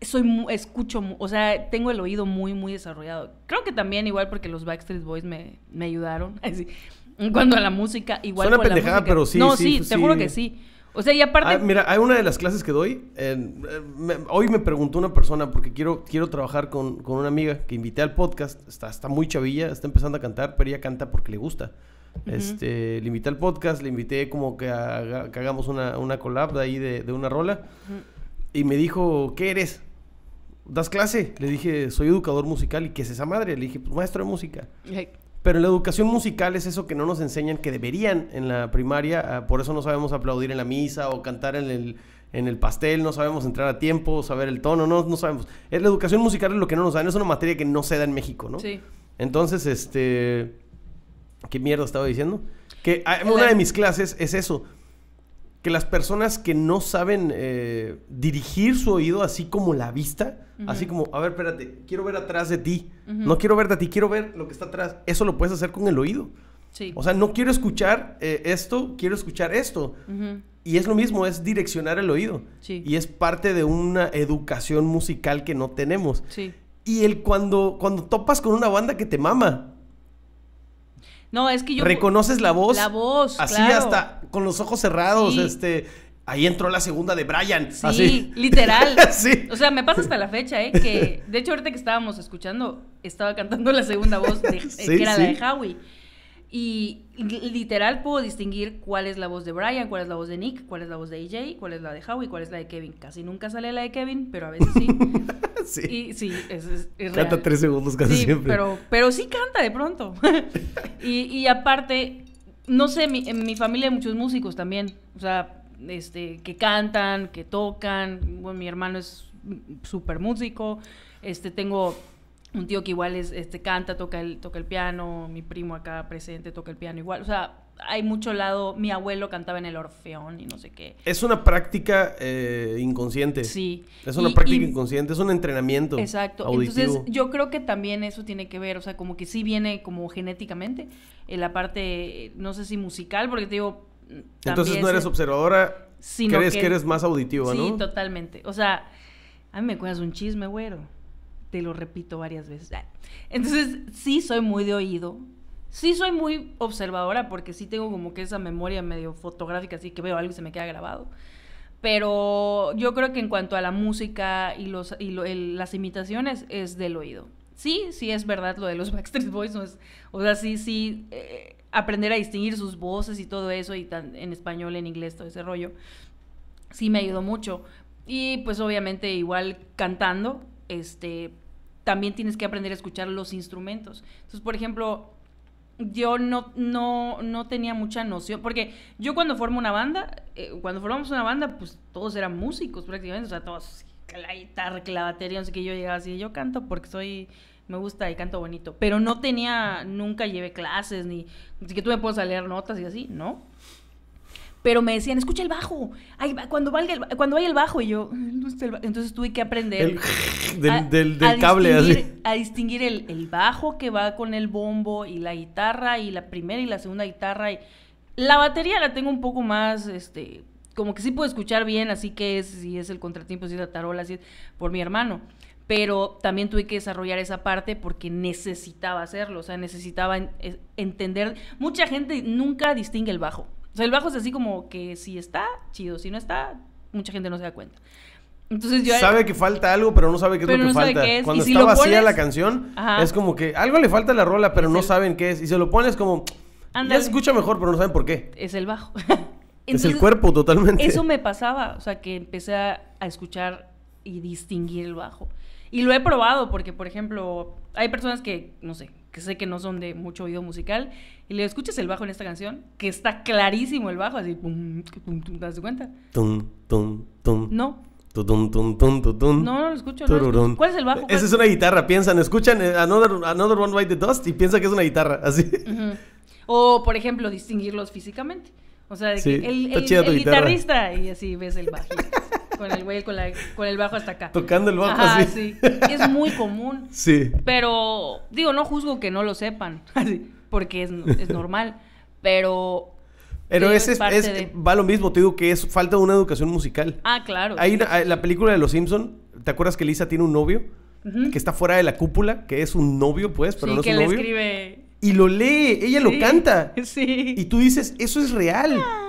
soy escucho, o sea, tengo el oído muy, muy desarrollado. Creo que también igual porque los Backstreet Boys me, ayudaron. En cuanto a la música, igual. Suena pendejada, pero sí. No, sí, seguro pues juro que sí. O sea, y aparte... Ah, mira, hay una de las clases que doy. Eh, hoy me preguntó una persona porque quiero, quiero trabajar con, una amiga que invité al podcast. Está, está muy chavilla, está empezando a cantar, pero ella canta porque le gusta. este, le invité al podcast, le invité como que, hagamos una, una, collab de ahí de, una rola. Y me dijo, ¿qué eres? ¿Das clase? Le dije, soy educador musical. ¿Y qué es esa madre? Le dije, pues maestro de música. Pero la educación musical es eso que no nos enseñan que deberían en la primaria. Ah, por eso no sabemos aplaudir en la misa o cantar en el, en el pastel, no sabemos entrar a tiempo, saber el tono, no, no sabemos. Es la educación musical es lo que no nos dan. Es una materia que no se da en México, ¿no? Sí. Entonces, este. ¿Qué mierda estaba diciendo? Que ah, una de mis clases es eso que las personas que no saben eh, dirigir su oído así como la vista, así como, a ver, espérate, quiero ver atrás de ti, no quiero ver a ti, quiero ver lo que está atrás, eso lo puedes hacer con el oído. O sea, no quiero escuchar eh, esto, quiero escuchar esto. Y es lo mismo, es direccionar el oído. Y es parte de una educación musical que no tenemos. Y el cuando, cuando topas con una banda que te mama, no, es que yo... ¿Reconoces la voz? La voz. Así hasta con los ojos cerrados, este... Ahí entró la segunda de Brian. Sí, así. literal. O sea, me pasa hasta la fecha, ¿eh? Que, de hecho, ahorita que estábamos escuchando, estaba cantando la segunda voz, de, eh, que era la de Howie. Y literal puedo distinguir cuál es la voz de Brian, cuál es la voz de Nick, cuál es la voz de AJ, cuál es la de Howie, cuál es la de Kevin. Casi nunca sale la de Kevin, pero a veces sí. sí. sí, es, es, Canta tres segundos casi siempre. Pero, pero sí canta de pronto. y, aparte, no sé, en mi familia hay muchos músicos también. O sea, este, que cantan, que tocan. Bueno, mi hermano es súper músico. Este, tengo un tío que igual es, este, canta, toca el, toca el piano. Mi primo acá presente toca el piano igual. O sea, hay mucho lado, mi abuelo cantaba en el Orfeón y no sé qué. Es una práctica eh, inconsciente. Sí. Es una práctica inconsciente, es un entrenamiento. Exacto. Entonces yo creo que también eso tiene que ver, o sea, como que sí viene como genéticamente, en la parte, no sé si musical, porque te digo... Entonces no eres observadora, sino crees que... eres más auditiva, ¿no? Sí, totalmente. O sea, a mí me cuentas un chisme, güero. Te lo repito varias veces. Entonces, sí soy muy de oído, Sí soy muy observadora porque sí tengo como que esa memoria medio fotográfica, así que veo algo y se me queda grabado. Pero yo creo que en cuanto a la música y, los, y las imitaciones es del oído. Sí, sí es verdad lo de los Backstreet Boys, o sea, sí, sí, eh, aprender a distinguir sus voces y todo eso, y tan, en español, en inglés, todo ese rollo, sí me ayudó mucho. Y pues obviamente igual cantando, este, también tienes que aprender a escuchar los instrumentos. Entonces, por ejemplo, yo no, no, no tenía mucha noción, porque yo cuando formo una banda, eh, cuando formamos una banda, pues todos eran músicos prácticamente, o sea, todos, la guitarra, la batería, no sé qué, yo llegaba así, yo canto porque soy, me gusta y canto bonito, pero no tenía, nunca llevé clases, ni, así que tú me puedes leer notas y así, ¿no? pero me decían, escucha el bajo, cuando, valga el, cuando vaya el bajo, y yo, entonces tuve que aprender del, cable, así. a distinguir el, bajo que va con el bombo y la guitarra y la primera y la segunda guitarra. Y... La batería la tengo un poco más, este, como que sí puedo escuchar bien, así que si es el contratiempo, si es la tarola, Así es por mi hermano pero también tuve que desarrollar esa parte porque necesitaba hacerlo, o sea, necesitaba entender. Mucha gente nunca distingue el bajo. O sea, el bajo es así como que si está, chido. Si no está, mucha gente no se da cuenta. Entonces yo... Sabe que falta algo, pero no sabe qué es lo que no falta. Es. Cuando si está vacía la canción, es como que algo le falta a la rola, pero no saben qué es. Y se lo pones como... Ya se escucha mejor, pero no saben por qué. Es el bajo. es el cuerpo totalmente. Eso me pasaba, o sea, que empecé a, escuchar y distinguir el bajo. Y lo he probado porque, por ejemplo, hay personas que, no sé, que sé que no son de mucho oído musical, y le escuchas el bajo en esta canción, que está clarísimo el bajo, así, pum, pum, ¿te das cuenta? Tum, tum, tum. No. Tum, tum, tum, no, no lo escucho. No lo escucho. ¿Cuál es el bajo? Esa es una guitarra, piensan, escuchan eh, another, another, One white the Dust y piensan que es una guitarra, así. O, por ejemplo, distinguirlos físicamente. O sea, de que el guitarrista y así ves el bajo con el con, el bajo hasta acá. Tocando el bajo así. sí. Es muy común. Sí. Pero, digo, no juzgo que no lo sepan, así, porque es, normal. Pero pero ese es, va lo mismo, te digo que es falta de una educación musical. Ah, claro. Hay eh, la película de Los Simpson, ¿te acuerdas que Lisa tiene un novio? Que está fuera de la cúpula, que es un novio, pues, pero no es que un novio. Le escribe... Y lo lee, ella lo canta. Sí. Y tú dices, eso es real. Ah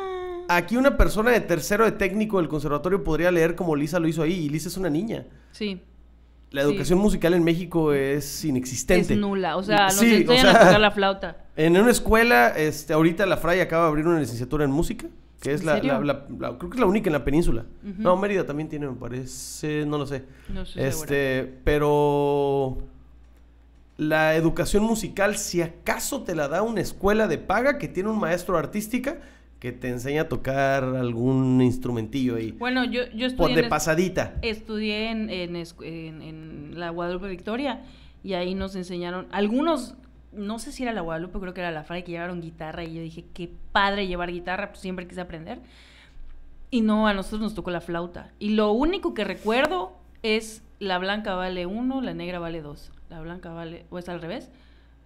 aquí una persona de tercero de técnico del conservatorio podría leer como Lisa lo hizo ahí, y Lisa es una niña. Sí. La educación musical en México es inexistente. Es nula, o sea, no se enseñan a tocar la flauta. En una escuela, este, ahorita la Fray acaba de abrir una licenciatura en música, que es la, creo que es la única en la península. No, Mérida también tiene, me parece, no lo sé. No sé. este, pero la educación musical, si acaso te la da una escuela de paga que tiene un maestro artística, que te enseña a tocar algún instrumentillo ahí. Bueno, yo, pues, estudié... de pasadita. Estudié en, la Guadalupe Victoria y ahí nos enseñaron, algunos, no sé si era la Guadalupe, creo que era la Fray, que llevaron guitarra y yo dije, qué padre llevar guitarra, pues siempre quise aprender. Y no, a nosotros nos tocó la flauta. Y lo único que recuerdo es la blanca vale uno, la negra vale dos. La blanca vale, o es al revés,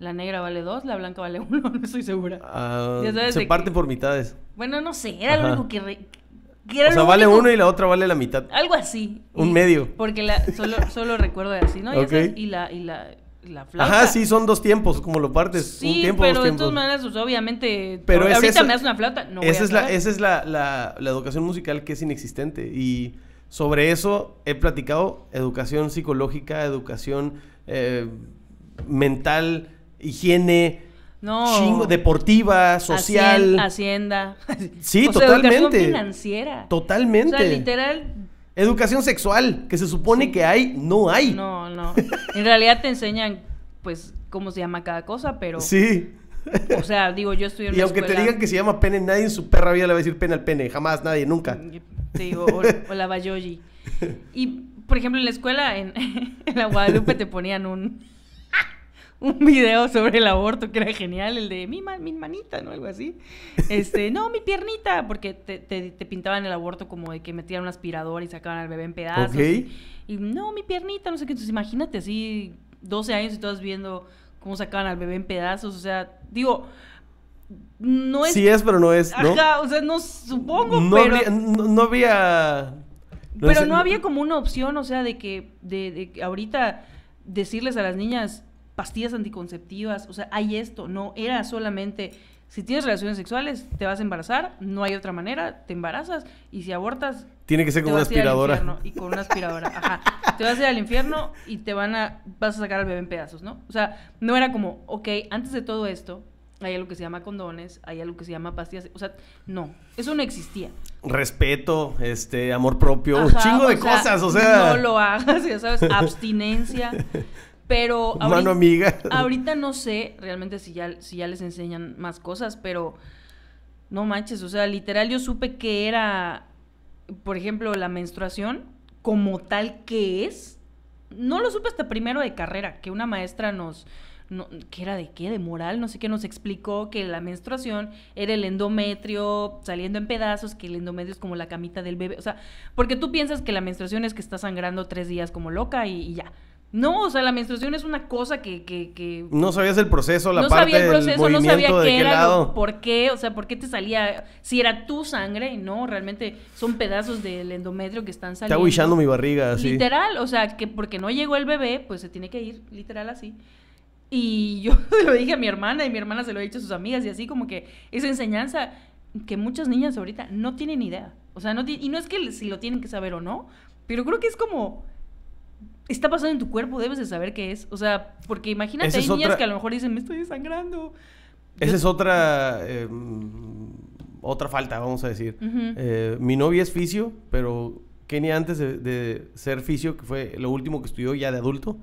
la negra vale dos, la blanca vale uno, no estoy segura. Ah, se parte por mitades. Bueno, no sé, era lo único que... era o sea, vale uno y la otra vale la mitad. Algo así. Un medio. Porque la, solo, solo recuerdo así, ¿no? Y, la, y la, la flauta. Ajá, sí, son dos tiempos, como lo partes. Sí, un tiempo, pero dos de todas maneras, pues, obviamente, pero ahorita me das una flauta, no esa es la, Esa es la, la, educación musical que es inexistente. Y sobre eso he platicado educación psicológica, educación eh, mental, higiene, no. Chingo, deportiva, social. Hacienda. Sí, totalmente. educación financiera. Totalmente. O sea, literal. Educación sexual, que se supone que hay, no hay. No, no. En realidad te enseñan, pues, cómo se llama cada cosa, pero. Sí. O sea, digo, yo estoy en Y aunque te digan que se llama pene, nadie en su perra vida le va a decir pene al pene. Jamás, nadie, nunca. Mm, te digo, hola, bayoji. Y, por ejemplo, en la escuela, en la Guadalupe te ponían un un video sobre el aborto que era genial, el de mi, mi manita, ¿no? Algo así. Este, no, mi piernita, porque te, pintaban el aborto como de que metían un aspirador y sacaban al bebé en pedazos. Y, no, mi piernita, no sé qué. Entonces, imagínate así, 12 años y todas viendo cómo sacaban al bebé en pedazos. O sea, digo, no es. Sí es, pero no es. ¿no? Ajá, o sea, no supongo, no pero. Había, no, había. pero no había como una opción, o sea, de que de, ahorita decirles a las niñas pastillas anticonceptivas, o sea, hay esto, no era solamente si tienes relaciones sexuales, te vas a embarazar, no hay otra manera, te embarazas y si abortas... Tiene que ser con una aspiradora. y con una aspiradora, ajá. Te vas a ir al infierno y te van a... vas a sacar al bebé en pedazos, ¿no? O sea, no era como, ok, antes de todo esto, hay algo que se llama condones, hay algo que se llama pastillas, o sea, no, eso no existía. Respeto, este, amor propio, un chingo de cosas, o sea... No lo hagas, ya sabes, abstinencia. Pero ahorita, no sé realmente si ya, si ya les enseñan más cosas, pero no manches, o sea, literal yo supe que era, por ejemplo, la menstruación como tal que es. No lo supe hasta primero de carrera, que una maestra nos, no, que era de qué, de moral, no sé qué, nos explicó que la menstruación era el endometrio saliendo en pedazos, que el endometrio es como la camita del bebé, o sea, porque tú piensas que la menstruación es que está sangrando tres días como loca y, y ya. No, o sea, la menstruación es una cosa que... no sabías el proceso, la no parte sabía el proceso, no sabía qué, era, por qué, o sea, por qué te salía... Si era tu sangre, no, realmente son pedazos del endometrio que están saliendo. Está huillando mi barriga, así. Literal, o sea, que porque no llegó el bebé, pues se tiene que ir, literal así. Y yo le lo dije a mi hermana y mi hermana se lo ha dicho a sus amigas y así como que esa enseñanza que muchas niñas ahorita no tienen idea. O sea, no y no es que si lo tienen que saber o no, pero creo que es como está pasando en tu cuerpo, debes de saber qué es. O sea, porque imagínate, hay niñas que a lo mejor dicen, me estoy desangrando. Esa es otra em, otra falta, vamos a decir. Eh, mi novia es fisio, pero Kenia antes de, ser fisio, que fue lo último que estudió ya de adulto,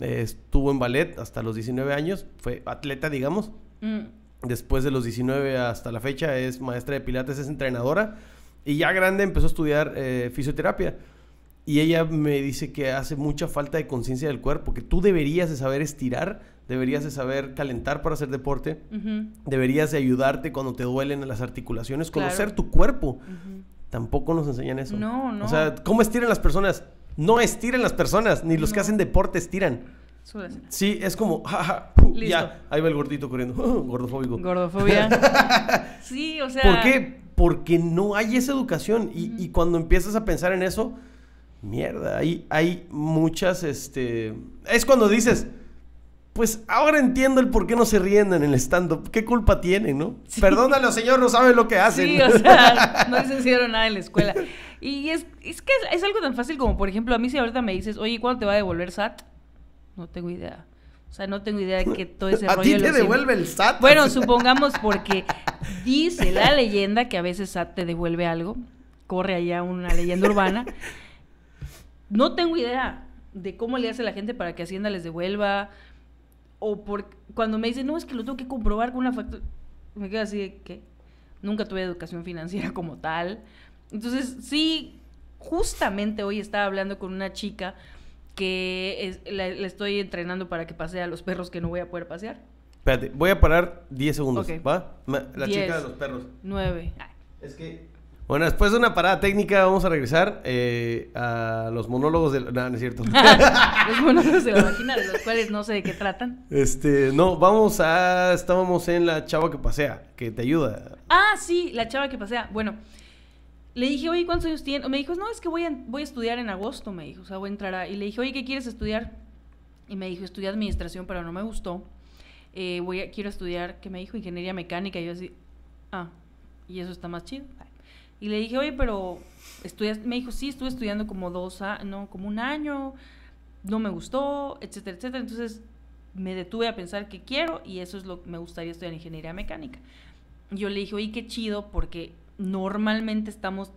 eh, estuvo en ballet hasta los 19 años, fue atleta, digamos. Mm. Después de los 19 hasta la fecha es maestra de pilates, es entrenadora. Y ya grande empezó a estudiar eh, fisioterapia. Y ella me dice que hace mucha falta de conciencia del cuerpo, que tú deberías de saber estirar, deberías de saber calentar para hacer deporte, deberías de ayudarte cuando te duelen las articulaciones, conocer tu cuerpo. Tampoco nos enseñan eso. No, no. O sea, ¿cómo estiran las personas? No estiran las personas, ni los que hacen deporte estiran. Sí, es como, ya, ahí va el gordito corriendo, gordofóbico. Gordofobia. sí, o sea. ¿Por qué? Porque no hay esa educación y cuando empiezas a pensar en eso, mierda, hay, muchas, este... Es cuando dices, pues ahora entiendo el por qué no se ríen en el stand-up. ¿Qué culpa tienen, no? Perdónale Perdónalo, señor, no sabe lo que hacen. Sí, o sea, no les hicieron nada en la escuela. Y es, es que es, algo tan fácil como, por ejemplo, a mí si ahorita me dices, oye, ¿cuándo te va a devolver SAT? No tengo idea. O sea, no tengo idea de que todo ese rollo. ¿A ti te devuelve el SAT? Bueno, supongamos porque dice la leyenda que a veces SAT te devuelve algo. Corre allá una leyenda urbana no tengo idea de cómo le hace la gente para que Hacienda les devuelva. O por, cuando me dicen, no, es que lo tengo que comprobar con una factura. Me quedo así de que nunca tuve educación financiera como tal. Entonces, sí, justamente hoy estaba hablando con una chica que le estoy entrenando para que pase a los perros que no voy a poder pasear. Espérate, voy a parar 10 segundos, ¿va? La chica de los perros. 9. Es que bueno, después de una parada técnica vamos a regresar eh, a los monólogos de... No, no es cierto. los monólogos de la máquina, de los cuales no sé de qué tratan. Este, no, vamos a... Estábamos en la chava que pasea, que te ayuda. Ah, sí, la chava que pasea. Bueno, le dije, oye, ¿cuántos años tienes? Me dijo, no, es que voy a, voy a estudiar en agosto, me dijo. O sea, voy a entrar a... Y le dije, oye, ¿qué quieres estudiar? Y me dijo, estudié administración, pero no me gustó. Eh, voy a, quiero estudiar, ¿qué me dijo? Ingeniería mecánica. Y yo así, ah, y eso está más chido. Y le dije, oye, pero estudias, me dijo, sí, estuve estudiando como dos, no, como un año, no me gustó, etcétera, etcétera. Entonces me detuve a pensar qué quiero y eso es lo que me gustaría estudiar ingeniería mecánica. Yo le dije, oye, qué chido, porque normalmente estamos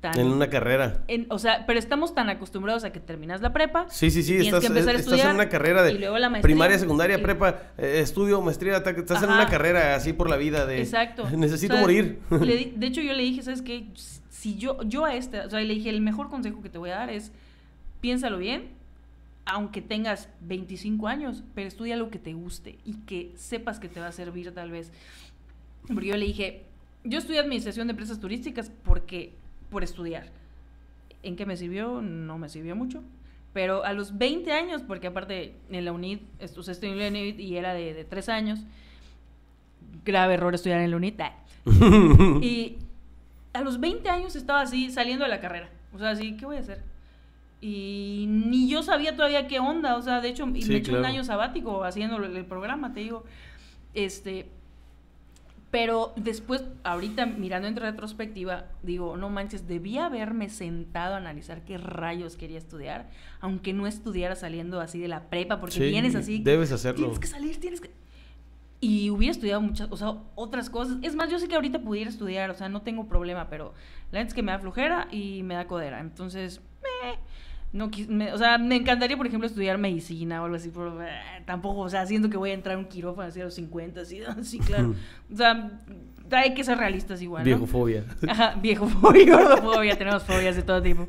en una carrera. o sea, pero estamos tan acostumbrados a que terminas la prepa. Sí, sí, sí, que eh, empezar a estudiar, en una carrera de primaria, secundaria, prepa, eh, estudio, maestría, estás en una carrera así por la vida de... Exacto. Necesito morir. de hecho, yo le dije, ¿sabes qué? Si yo, yo a esta, o sea, le dije, el mejor consejo que te voy a dar es, piénsalo bien, aunque tengas 25 años, pero estudia lo que te guste y que sepas que te va a servir tal vez. Porque yo le dije, yo estudié administración de empresas turísticas porque por estudiar. ¿En qué me sirvió? No me sirvió mucho. Pero a los 20 años, porque aparte en la UNIT, o sea, estoy en la UNIT y era de, de 3 años, grave error estudiar en la UNIT, y a los 20 años estaba así saliendo de la carrera. O sea, así, ¿qué voy a hacer? Y ni yo sabía todavía qué onda. O sea, de hecho, sí, me eché un año sabático haciendo el programa, te digo. Este, pero después, ahorita mirando en retrospectiva, digo, no manches, debía haberme sentado a analizar qué rayos quería estudiar, aunque no estudiara saliendo así de la prepa, porque tienes vienes así. Debes hacerlo. Tienes que salir, tienes que. Y hubiera estudiado muchas, o sea, otras cosas. Es más, yo sé que ahorita pudiera estudiar, o sea, no tengo problema, pero la verdad es que me da flojera y me da codera. Entonces, no, me, o sea, me encantaría, por ejemplo, estudiar medicina o algo así, pero eh, tampoco, o sea, siento que voy a entrar a un quirófano así a los 50, así, sí, claro. O sea, hay que ser realistas igual. ¿no? Viejofobia. Ajá, viejofobia, gordofobia, tenemos fobias de todo tipo.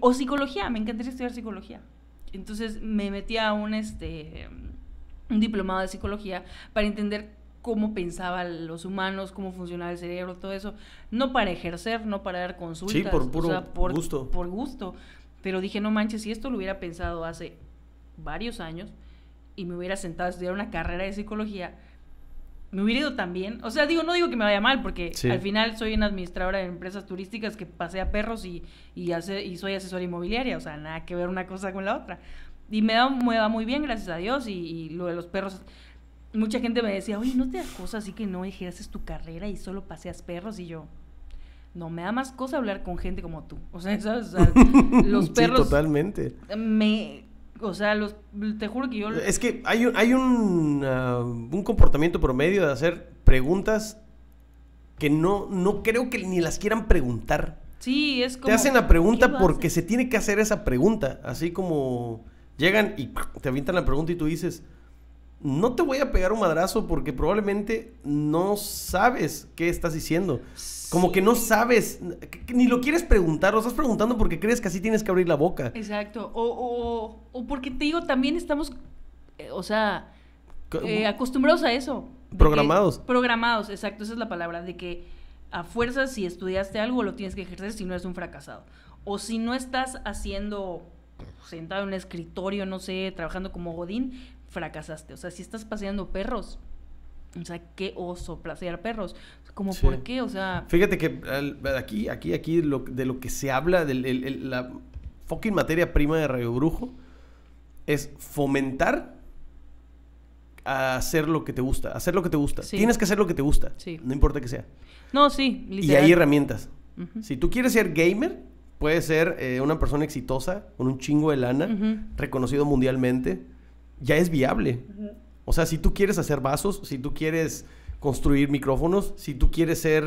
o psicología, me encantaría estudiar psicología. Entonces me metí a un, este, un diplomado de psicología para entender cómo pensaban los humanos, cómo funcionaba el cerebro, todo eso. No para ejercer, no para dar consultas. Sí, por por, gusto. Por gusto. Pero dije, no manches, si esto lo hubiera pensado hace varios años y me hubiera sentado a estudiar una carrera de psicología, me hubiera ido también. O sea, digo, no digo que me vaya mal, porque al final soy una administradora de empresas turísticas que pasea perros y, hace, y soy asesora inmobiliaria. O sea, nada que ver una cosa con la otra. Y me da, muy bien, gracias a Dios. Y, lo de los perros. Mucha gente me decía, oye, ¿no te das cosas así que no ejerces tu carrera y solo paseas perros? Y yo, no me da más cosa hablar con gente como tú. O sea, ¿sabes? los perros. Sí, totalmente. Me. O sea, los, te juro que yo. Es que hay un, hay um, un, comportamiento promedio de hacer preguntas que no, no creo que ni las quieran preguntar. Sí, es como. Te hacen la pregunta porque se tiene que hacer esa pregunta. Así como llegan y te avientan la pregunta y tú dices, no te voy a pegar un madrazo porque probablemente no sabes qué estás diciendo. Como que no sabes, ni lo quieres preguntar, lo estás preguntando porque crees que así tienes que abrir la boca. Exacto. O, porque te digo, también estamos, eh, o sea, eh, acostumbrados a eso. Programados. programados, exacto, esa es la palabra, de que a fuerza si estudiaste algo lo tienes que ejercer si no eres un fracasado. O si no estás haciendo sentado en un escritorio, no sé, trabajando como Godín, fracasaste. O sea, si estás paseando perros, o sea, qué oso pasear perros. Como, ¿por qué? O sea... Fíjate que aquí, aquí, aquí, lo, de lo que se habla, de la fucking materia prima de Radio Brujo, es fomentar a hacer lo que te gusta. Hacer lo que te gusta. Tienes que hacer lo que te gusta. No importa que sea. No, sí. Y hay herramientas. Si tú quieres ser gamer, puedes ser eh, una persona exitosa, con un chingo de lana, reconocido mundialmente ya es viable. O sea, si tú quieres hacer vasos, si tú quieres construir micrófonos, si tú quieres ser...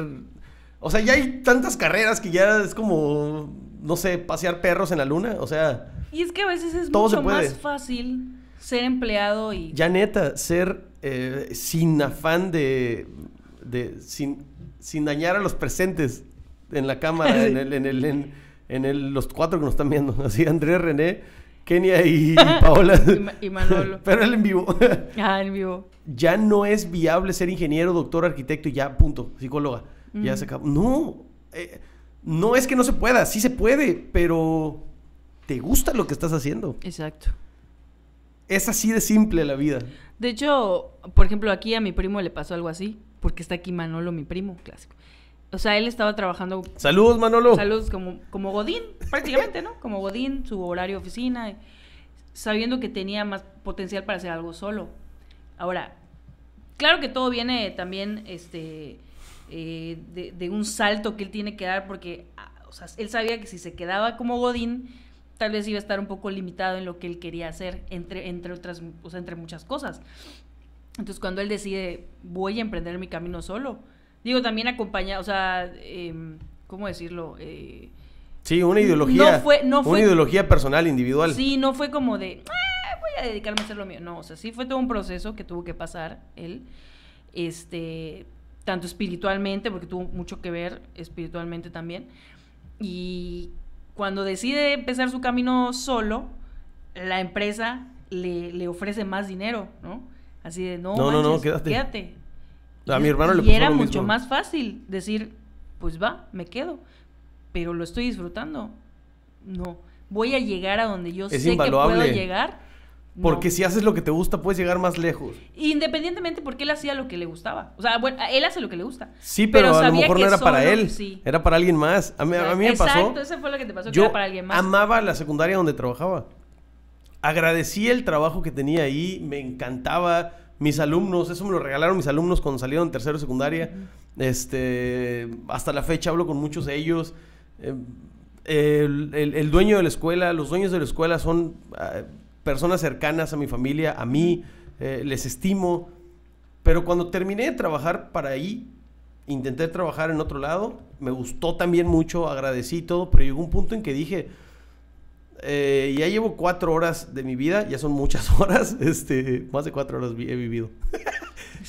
O sea, ya hay tantas carreras que ya es como, no sé, pasear perros en la luna. O sea... Y es que a veces es mucho más fácil ser empleado y... Ya neta, ser eh, sin afán de... de sin, sin, dañar a los presentes en la cámara, en, el, en, el, en el, los cuatro que nos están viendo. Así, Andrés René Kenia y Paola. y Manolo. Pero él en vivo. ah, en vivo. Ya no es viable ser ingeniero, doctor, arquitecto y ya, punto, psicóloga. Ya se acabó. No. Eh, no es que no se pueda, sí se puede, pero te gusta lo que estás haciendo. Exacto. Es así de simple la vida. De hecho, por ejemplo, aquí a mi primo le pasó algo así, porque está aquí Manolo, mi primo, clásico. O sea, él estaba trabajando. Saludos, Manolo. Saludos como, Godín, prácticamente, ¿no? Como Godín, su horario oficina, sabiendo que tenía más potencial para hacer algo solo. Ahora, claro que todo viene también este, eh, de, un salto que él tiene que dar, porque ah, él sabía que si se quedaba como Godín, tal vez iba a estar un poco limitado en lo que él quería hacer, entre, entre otras, o sea, entre muchas cosas. Entonces, cuando él decide, voy a emprender mi camino solo Digo, también acompañado, o sea, em, ¿cómo decirlo? Eh, sí, una ideología. No fue, una ideología personal, individual. Sí, no fue como de, ah, voy a dedicarme a hacer lo mío. No, o sea, sí fue todo un proceso que tuvo que pasar él, este, tanto espiritualmente, porque tuvo mucho que ver espiritualmente también. Y cuando decide empezar su camino solo, la empresa le, ofrece más dinero, ¿no? Así de, no, no, no, quédate. A mi hermano le Y era mucho más fácil decir, pues va, me quedo, pero lo estoy disfrutando. No, voy a llegar a donde yo sé que puedo llegar. Porque si haces lo que te gusta, puedes llegar más lejos. Independientemente porque él hacía lo que le gustaba. O sea, bueno, él hace lo que le gusta. Sí, pero, a lo mejor no era para él. Era para alguien más. A mí, me pasó. Exacto, eso fue lo que te pasó, yo que era para alguien más. Amaba la secundaria donde trabajaba. Agradecí el trabajo que tenía ahí, me encantaba mis alumnos, eso me lo regalaron mis alumnos cuando salieron en tercero secundaria. Este, hasta la fecha hablo con muchos de ellos. Eh, el, dueño de la escuela, los dueños de la escuela son ah, personas cercanas a mi familia, a mí, eh, les estimo. Pero cuando terminé de trabajar para ahí, intenté trabajar en otro lado, me gustó también mucho, agradecí todo, pero llegó un punto en que dije, eh, ya llevo cuatro horas de mi vida, ya son muchas horas, este, más de cuatro horas he vivido.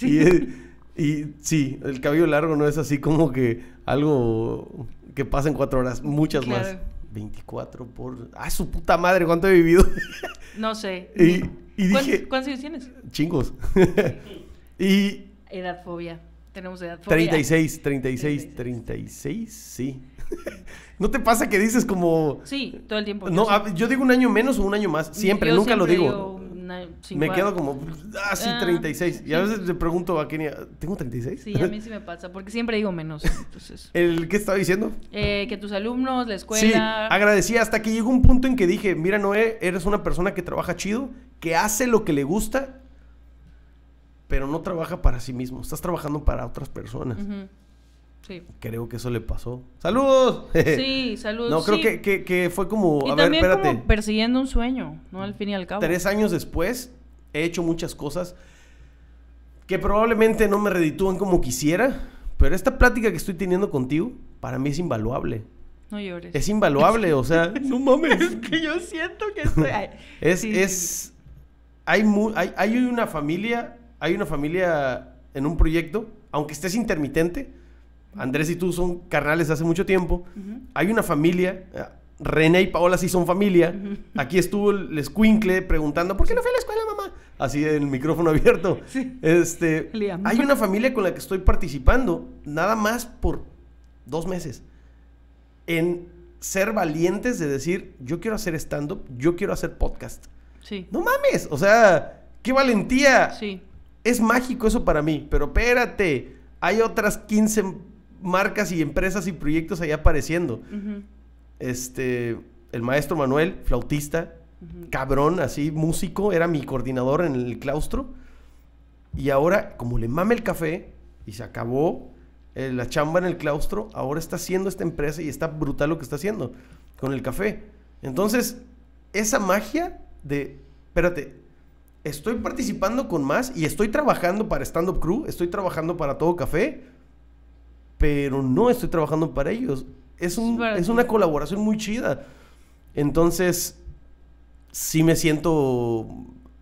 Eh, y, sí, el cabello largo no es así como que algo que pasa en cuatro horas, muchas más. 24 por... ¡Ah, su puta madre! ¿Cuánto he vivido? no sé. ¿Cuántos años tienes? Chingos. y... Edad fobia. Tenemos edad fobia. 36, 36, 36, 36 sí. ¿No te pasa que dices como... Sí, todo el tiempo. No, ah, yo, digo un año menos o un año más. Siempre, nunca lo digo. me quedo como, ah, sí, 36. Ah, y a veces le pregunto a Kenia, ¿tengo 36? Sí, a mí sí me pasa, porque siempre digo menos. Entonces. ¿El qué estaba diciendo? Eh, que tus alumnos, la escuela. Sí, agradecía hasta que llegó un punto en que dije, mira, Noé, eres una persona que trabaja chido, que hace lo que le gusta, pero no trabaja para sí mismo, estás trabajando para otras personas. Creo que eso le pasó. ¡Saludos! Sí, saludos. No, creo que, fue como. a ver, espérate. Como persiguiendo un sueño, ¿no? Al fin y al cabo. Tres años después, he hecho muchas cosas que probablemente no me reditúan como quisiera, pero esta plática que estoy teniendo contigo, para mí es invaluable. No llores. Es invaluable, o sea. no mames. Es que yo siento que es. Hay, hay, hay una familia. Hay una familia en un proyecto, aunque estés intermitente Andrés y tú son carnales hace mucho tiempo. Hay una familia. Eh, René y Paola sí son familia. Aquí estuvo el escuincle preguntando, ¿por qué no fue a la escuela, mamá? Así en el micrófono abierto. Este, Hay una familia con la que estoy participando, nada más por dos meses, en ser valientes de decir, yo quiero hacer stand-up, yo quiero hacer podcast. Sí. No mames, o sea, qué valentía. Sí. Es mágico eso para mí, pero espérate, hay otras 15 marcas y empresas y proyectos ahí apareciendo. Este, el maestro Manuel, flautista, cabrón, así, músico, era mi coordinador en el claustro. Y ahora, como le mame el café y se acabó eh, la chamba en el claustro, ahora está haciendo esta empresa y está brutal lo que está haciendo con el café. Entonces, esa magia de, espérate, estoy participando con más y estoy trabajando para Stand Up Crew, estoy trabajando para Todo Café pero no estoy trabajando para ellos. Es, es una colaboración muy chida. Entonces, sí me siento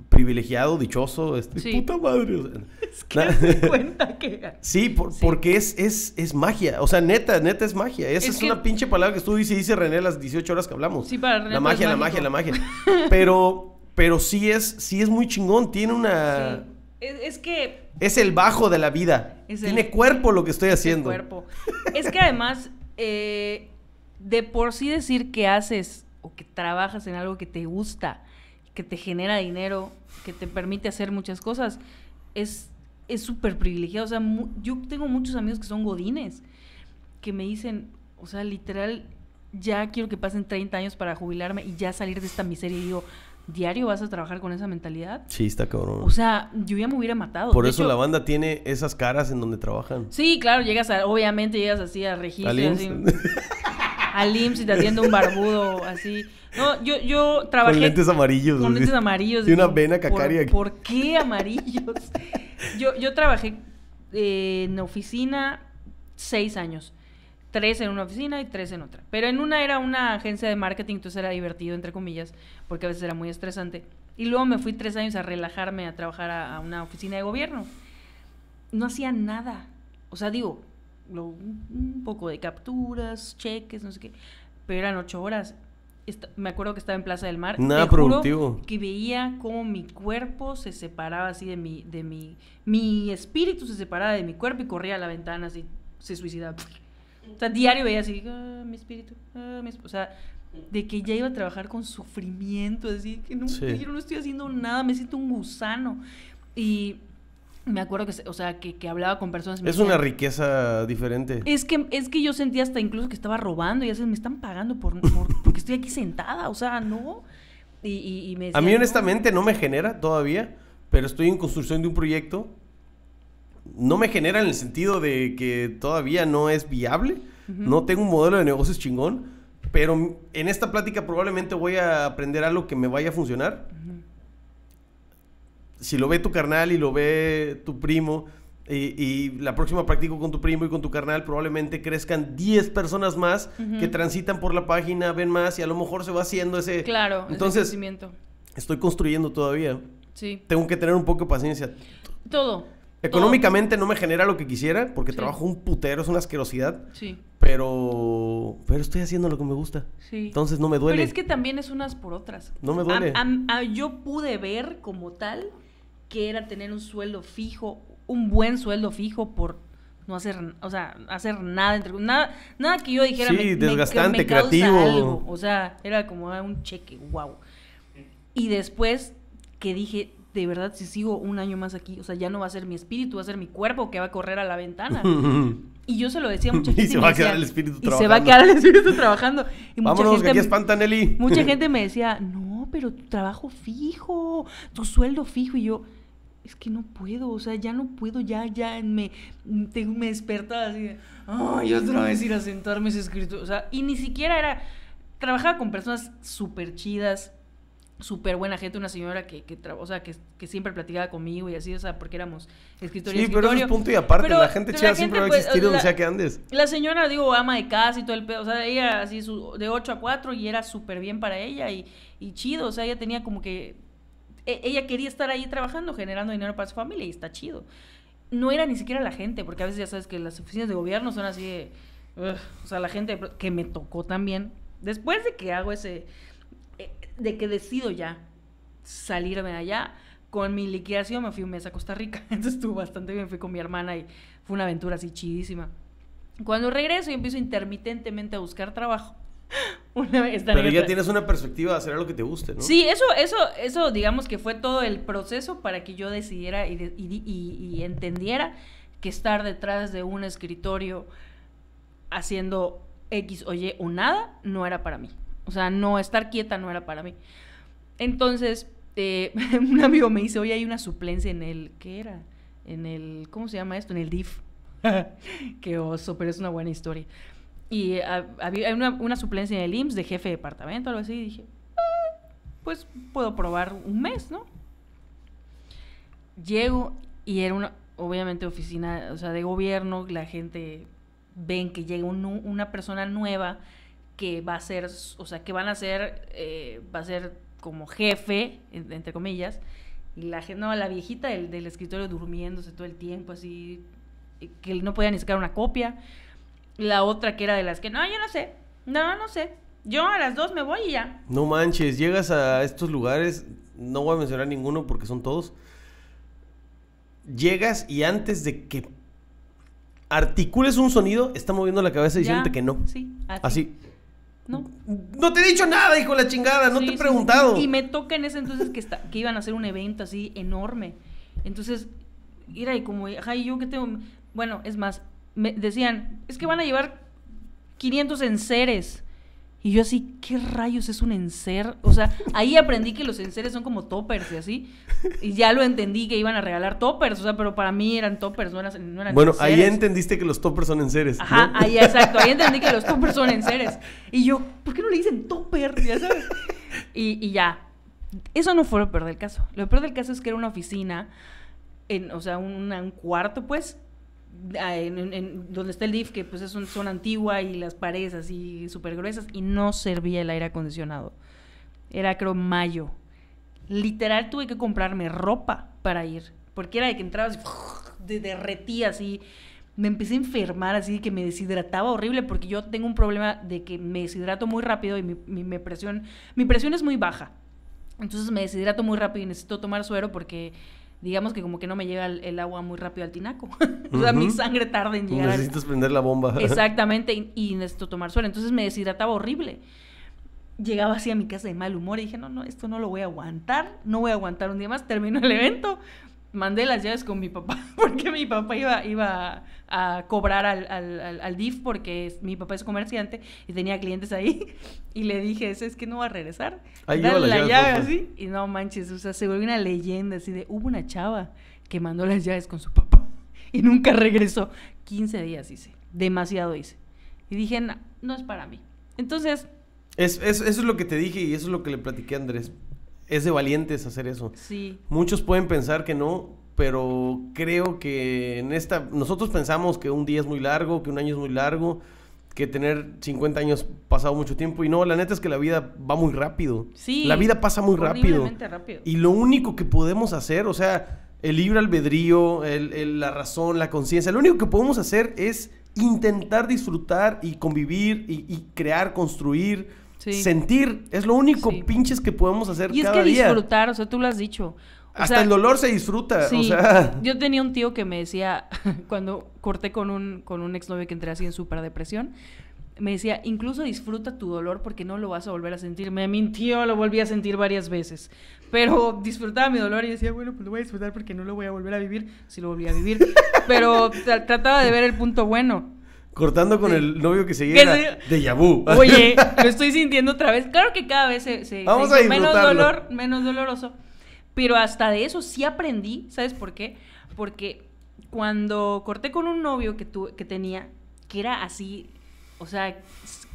privilegiado, dichoso, este, sí. puta madre. es que cuenta que... sí, porque es, es, magia, o sea, neta, neta es magia. Esa es, una pinche palabra que tú dices, dice René las 18 horas que hablamos. Sí, para René. La magia, la magia, la magia. Pero, pero sí es, sí es muy chingón, tiene una... Sí. es que es el bajo de la vida. Es Tiene cuerpo lo que estoy haciendo. cuerpo. es que además, eh, de por sí decir que haces o que trabajas en algo que te gusta, que te genera dinero, que te permite hacer muchas cosas, es es súper privilegiado. O sea, yo tengo muchos amigos que son godines, que me dicen, o sea, literal, ya quiero que pasen 30 años para jubilarme y ya salir de esta miseria. Y digo, diario vas a trabajar con esa mentalidad. Sí, está cabrón. O sea, yo ya me hubiera matado. Por eso la banda tiene esas caras en donde trabajan. Sí, claro, llegas a, obviamente llegas así a registro. Al IMSS. al IMSS y te haciendo un barbudo así. No, yo, yo trabajé. Con lentes amarillos. Con lentes amarillos. Y una vena cacaria. ¿Por, qué amarillos? yo, yo trabajé eh, en oficina seis años tres en una oficina y tres en otra. Pero en una era una agencia de marketing, entonces era divertido, entre comillas, porque a veces era muy estresante. Y luego me fui tres años a relajarme, a trabajar a, una oficina de gobierno. No hacía nada. O sea, digo, un poco de capturas, cheques, no sé qué. Pero eran ocho horas. me acuerdo que estaba en Plaza del Mar. Nada productivo. que veía cómo mi cuerpo se separaba así de mi, de mi, mi espíritu se separaba de mi cuerpo y corría a la ventana así, se suicidaba. O sea, diario veía así, ah, mi espíritu, ah, mi O sea, de que ya iba a trabajar con sufrimiento, así que no, yo no estoy haciendo nada, me siento un gusano. Y me acuerdo que, o sea, que, hablaba con personas. Es una riqueza diferente. Es que, es que yo sentía hasta incluso que estaba robando y así me están pagando por, porque estoy aquí sentada, o sea, no. Y, me a mí honestamente no me genera todavía, pero estoy en construcción de un proyecto no me genera en el sentido de que todavía no es viable, no tengo un modelo de negocios chingón, pero en esta plática probablemente voy a aprender algo que me vaya a funcionar. Si lo ve tu carnal y lo ve tu primo, y, la próxima practico con tu primo y con tu carnal, probablemente crezcan 10 personas más que transitan por la página, ven más y a lo mejor se va haciendo ese... Claro, entonces... crecimiento. Estoy construyendo todavía. Sí. Tengo que tener un poco de paciencia. Todo. Económicamente no me genera lo que quisiera porque trabajo un putero, es una asquerosidad. Sí. Pero pero estoy haciendo lo que me gusta. Sí. Entonces no me duele. Pero es que también es unas por otras. No me duele. Ah, yo pude ver como tal que era tener un sueldo fijo, un buen sueldo fijo por no hacer, o sea, hacer nada entre nada, nada que yo dijera sí, desgastante, creativo. O sea, era como ah, un cheque, wow. Y después que dije, de verdad si sigo un año más aquí, o sea, ya no va a ser mi espíritu, va a ser mi cuerpo que va a correr a la ventana. y yo se lo decía a mucha gente. y se va a quedar el espíritu trabajando. se va a quedar el espíritu trabajando. mucha gente, mucha gente me decía, no, pero tu trabajo fijo, tu sueldo fijo. Y yo, es que no puedo, o sea, ya no puedo, ya, ya me, tengo me despertaba así de, ay, otra vez ir a sentarme ese escrito. O sea, y ni siquiera era, trabajaba con personas súper chidas, súper buena gente, una señora que, que, o sea, que, que, siempre platicaba conmigo y así, o sea, porque éramos escritores. Sí, pero eso es punto y aparte, la gente chida siempre pues, va a pues, existir que andes. La señora, digo, ama de casa y todo el pedo, o sea, ella así de 8 a 4 y era súper bien para ella y, y chido, o sea, ella tenía como que, e, ella quería estar ahí trabajando, generando dinero para su familia y está chido. No era ni siquiera la gente, porque a veces ya sabes que las oficinas de gobierno son así de, o sea, la gente que me tocó también, después de que hago ese eh, de que decido ya salirme de allá. Con mi liquidación me fui un mes a Costa Rica. Entonces estuvo bastante bien. Fui con mi hermana y fue una aventura así chidísima. Cuando regreso y empiezo intermitentemente a buscar trabajo. Pero ya tienes una perspectiva de hacer lo que te guste, ¿no? Sí, eso, eso, eso, digamos que fue todo el proceso para que yo decidiera y, y entendiera que estar detrás de un escritorio haciendo X o Y o nada no era para mí. O sea, no estar quieta no era para mí. Entonces, eh, un amigo me dice, hoy hay una suplencia en el, ¿qué era? En el, ¿cómo se llama esto? En el DIF. Qué oso, pero es una buena historia. Y ah, había una, suplencia en el IMSS de jefe de departamento, algo así, y dije, ah, pues puedo probar un mes, ¿no? Llego y era una, obviamente, oficina, o sea, de gobierno, la gente ven que llega una persona nueva que va a ser, o sea, que van a ser, eh, va a ser como jefe, entre comillas, y la, no, la viejita del, escritorio durmiéndose todo el tiempo, así, que no podía ni sacar una copia. La otra que era de las que, no, yo no sé, no, no sé. Yo a las dos me voy y ya. No manches, llegas a estos lugares, no voy a mencionar ninguno porque son todos. Llegas y antes de que articules un sonido, está moviendo la cabeza diciéndote que no. Sí, así. No. No te he dicho nada, hijo de la chingada, no te he preguntado. y, me toca en ese entonces que, está, que iban a hacer un evento así enorme. Entonces, era y como, ay yo que tengo? Bueno, es más, me decían, es que van a llevar 500 enseres. Y yo así, ¿qué rayos es un enser? O sea, ahí aprendí que los enseres son como toppers y así. Y ya lo entendí que iban a regalar toppers, o sea, pero para mí eran toppers, no eran, no Bueno, ahí entendiste que los toppers son enseres. Ajá, ahí exacto, ahí entendí que los toppers son enseres. Y yo, ¿por qué no le dicen topper? Y, ya. Eso no fue lo peor del caso. Lo peor del caso es que era una oficina, en, o sea, un cuarto, pues, Ah, en, donde está el DIF, que pues es una zona antigua y las paredes así súper gruesas, y no servía el aire acondicionado. Era creo mayo. Literal tuve que comprarme ropa para ir, porque era de que entraba y te así. Me empecé a enfermar así que me deshidrataba horrible porque yo tengo un problema de que me deshidrato muy rápido y mi presión, mi presión es muy baja. Entonces me deshidrato muy rápido y necesito tomar suero porque digamos que como que no me llega el, agua muy rápido al tinaco. o sea, mi sangre tarda en llegar. Necesitas prender la bomba. Exactamente, y, y, necesito tomar suelo. Entonces me deshidrataba horrible. Llegaba así a mi casa de mal humor y dije, no, no, esto no lo voy a aguantar, no voy a aguantar un día más, termino el evento, mandé las llaves con mi papá, porque mi papá iba, iba a, cobrar al, al, DIF, porque mi papá es comerciante y tenía clientes ahí, y le dije, es, es que no va a regresar. Ahí la y no manches, o sea, se volvió una leyenda así de, hubo una chava que mandó las llaves con su papá y nunca regresó. 15 días hice, demasiado hice. Y dije, no, no es para mí. Entonces... eso es lo que te dije y eso es lo que le platiqué a Andrés es de valientes hacer eso. Sí. Muchos pueden pensar que no, pero creo que en esta, nosotros pensamos que un día es muy largo, que un año es muy largo, que tener 50 años pasado mucho tiempo. Y no, la neta es que la vida va muy rápido. Sí. La vida pasa muy rápido. rápido. Y lo único que podemos hacer, o sea, el libre albedrío, la razón, la conciencia, lo único que podemos hacer es intentar disfrutar y convivir y crear, construir Sentir es lo único pinches que podemos hacer y cada día. es que disfrutar, o sea, tú lo has dicho. Hasta el dolor se disfruta, Yo tenía un tío que me decía, cuando corté con un, con un exnovio que entré así en super depresión, me decía, incluso disfruta tu dolor porque no lo vas a volver a sentir. Me mintió, lo volví a sentir varias veces. Pero disfrutaba mi dolor y decía, bueno, pues lo voy a disfrutar porque no lo voy a volver a vivir. Si lo volví a vivir. Pero trataba de ver el punto bueno cortando con el novio que seguía de Yabú. Oye, lo estoy sintiendo otra vez. Claro que cada vez se, Vamos menos dolor, menos doloroso. Pero hasta de eso sí aprendí, ¿sabes por qué? Porque cuando corté con un novio que, que tenía, que era así, o sea,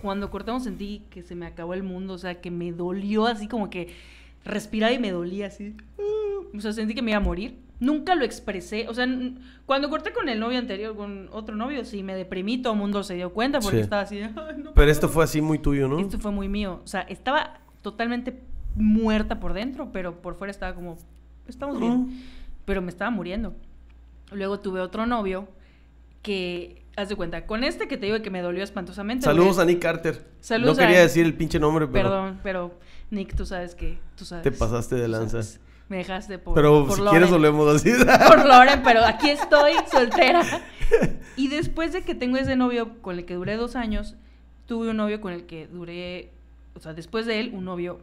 cuando cortamos sentí que se me acabó el mundo, o sea, que me dolió así como que respiraba y me dolía así. o sea, sentí que me iba a morir. Nunca lo expresé. O sea, cuando corté con el novio anterior, con otro novio, sí, me deprimí, todo el mundo se dio cuenta porque estaba así. pero esto fue así muy tuyo, ¿no? Esto fue muy mío. O sea, estaba totalmente muerta por dentro, pero por fuera estaba como, estamos bien. Pero me estaba muriendo. Luego tuve otro novio que, haz de cuenta, con este que te digo que me dolió espantosamente. Saludos a Nick Carter. Saludos no quería decir el pinche nombre, pero... Perdón, pero... Nick, tú sabes que, tú sabes. Te pasaste de lanza. Me dejaste por. Pero si quieres, volvemos así. Por Loren, pero aquí estoy, soltera. Y después de que tengo ese novio con el que duré dos años, tuve un novio con el que duré. O sea, después de él, un novio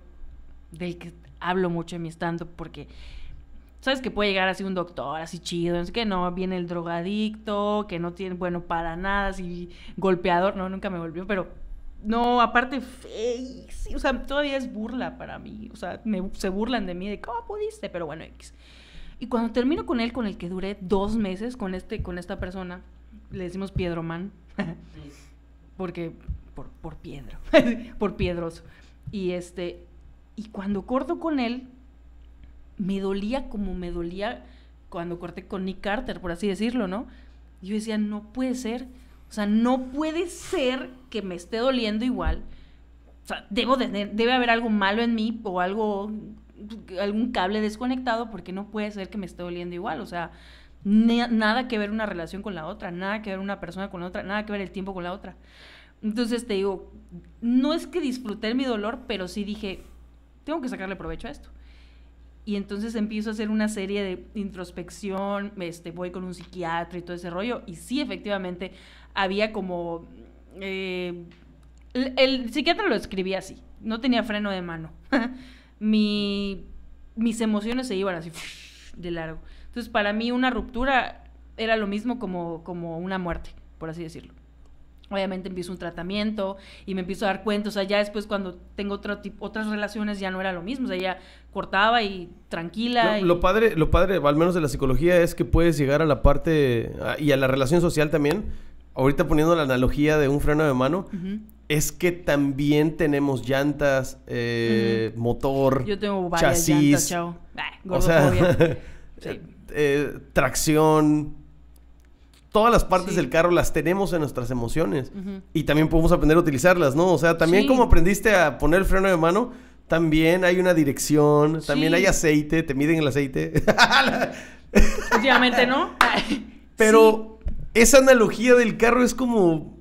del que hablo mucho en mi estando, porque. Sabes que puede llegar así un doctor, así chido, es que no, viene el drogadicto, que no tiene, bueno, para nada, así golpeador, no, nunca me volvió, pero no, aparte, sí, o sea, todavía es burla para mí. O sea, me, se burlan de mí de cómo oh, pudiste, pero bueno, X. Y cuando termino con él, con el que duré dos meses, con, este, con esta persona, le decimos Piedroman, porque por, por Piedro, por Piedroso. Y, este, y cuando corto con él, me dolía como me dolía cuando corté con Nick Carter, por así decirlo, ¿no? Yo decía, no puede ser o sea, no puede ser que me esté doliendo igual. O sea, debo debe haber algo malo en mí o algo, algún cable desconectado porque no puede ser que me esté doliendo igual. O sea, nada que ver una relación con la otra, nada que ver una persona con la otra, nada que ver el tiempo con la otra. Entonces te digo, no es que disfruté mi dolor, pero sí dije, tengo que sacarle provecho a esto. Y entonces empiezo a hacer una serie de introspección, este, voy con un psiquiatra y todo ese rollo. Y sí, efectivamente, había como... Eh, el, psiquiatra lo escribía así, no tenía freno de mano. mis emociones se iban así de largo. Entonces, para mí una ruptura era lo mismo como, como una muerte, por así decirlo. Obviamente empiezo un tratamiento y me empiezo a dar cuenta, o sea, ya después cuando tengo otro otras relaciones ya no era lo mismo, o sea, ya cortaba y tranquila. lo padre, lo padre, al menos de la psicología, es que puedes llegar a la parte ah, y a la relación social también ahorita poniendo la analogía de un freno de mano, es que también tenemos llantas, eh, motor, chasis, ah, eh, eh, tracción. Todas las partes del carro las tenemos en nuestras emociones y también podemos aprender a utilizarlas, ¿no? O sea, también como aprendiste a poner el freno de mano, también hay una dirección, también hay aceite, te miden el aceite. Obviamente no. Pero esa analogía del carro es como.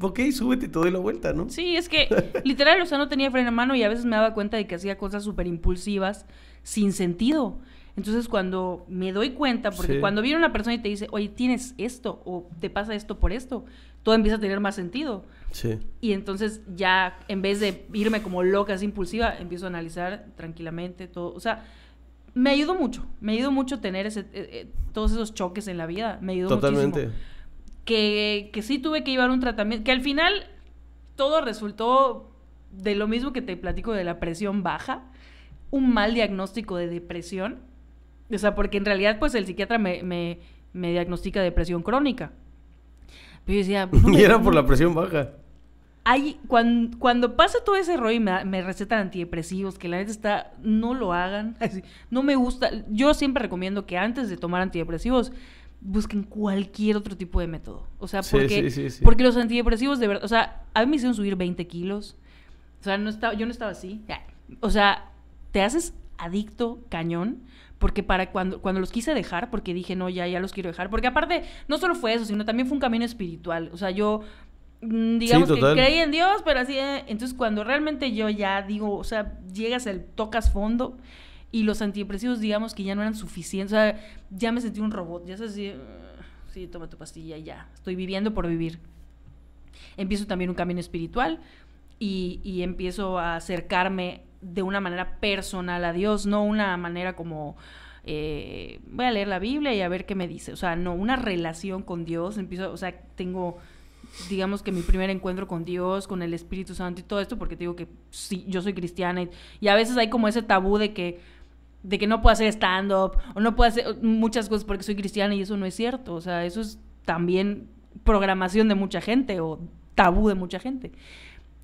Ok, súbete y te doy la vuelta, ¿no? Sí, es que literal, o sea, no tenía freno a mano y a veces me daba cuenta de que hacía cosas súper impulsivas sin sentido. Entonces, cuando me doy cuenta, porque cuando viene una persona y te dice, oye, tienes esto o te pasa esto por esto, todo empieza a tener más sentido. Sí. Y entonces ya, en vez de irme como loca, así impulsiva, empiezo a analizar tranquilamente todo. O sea, me ayudó mucho, me ayudó mucho tener eh, eh, todos esos choques en la vida, me ayudó Totalmente. Que, que sí tuve que llevar un tratamiento, que al final todo resultó de lo mismo que te platico de la presión baja, un mal diagnóstico de depresión, o sea, porque en realidad pues el psiquiatra me, me, diagnostica depresión crónica. yo y era por la presión baja. Hay, cuando, cuando, pasa todo ese rollo y me, recetan antidepresivos, que la neta está, no lo hagan. no me gusta. Yo siempre recomiendo que antes de tomar antidepresivos, busquen cualquier otro tipo de método. O sea, porque, porque los antidepresivos de verdad, o sea, a mí me hicieron subir 20 kilos. O sea, no estaba, yo no estaba así. O sea, te haces adicto cañón. Porque para cuando, cuando los quise dejar, porque dije, no, ya, ya los quiero dejar. Porque aparte, no solo fue eso, sino también fue un camino espiritual. O sea, yo Mm, digamos que creí en Dios, pero así, eh, entonces cuando realmente yo ya digo, o sea, llegas al, tocas fondo y los antidepresivos digamos que ya no eran suficientes, o sea, ya me sentí un robot, ya sé así, eh, sí, toma tu pastilla, y ya, estoy viviendo por vivir. Empiezo también un camino espiritual y, empiezo a acercarme de una manera personal a Dios, no una manera como... Eh, voy a leer la Biblia y a ver qué me dice. O sea, no, una relación con Dios. Empiezo, o sea, tengo digamos que mi primer encuentro con Dios, con el Espíritu Santo y todo esto, porque te digo que sí, yo soy cristiana y, a veces hay como ese tabú de que de que no puedo hacer stand-up o no puedo hacer muchas cosas porque soy cristiana y eso no es cierto. O sea, eso es también programación de mucha gente o tabú de mucha gente.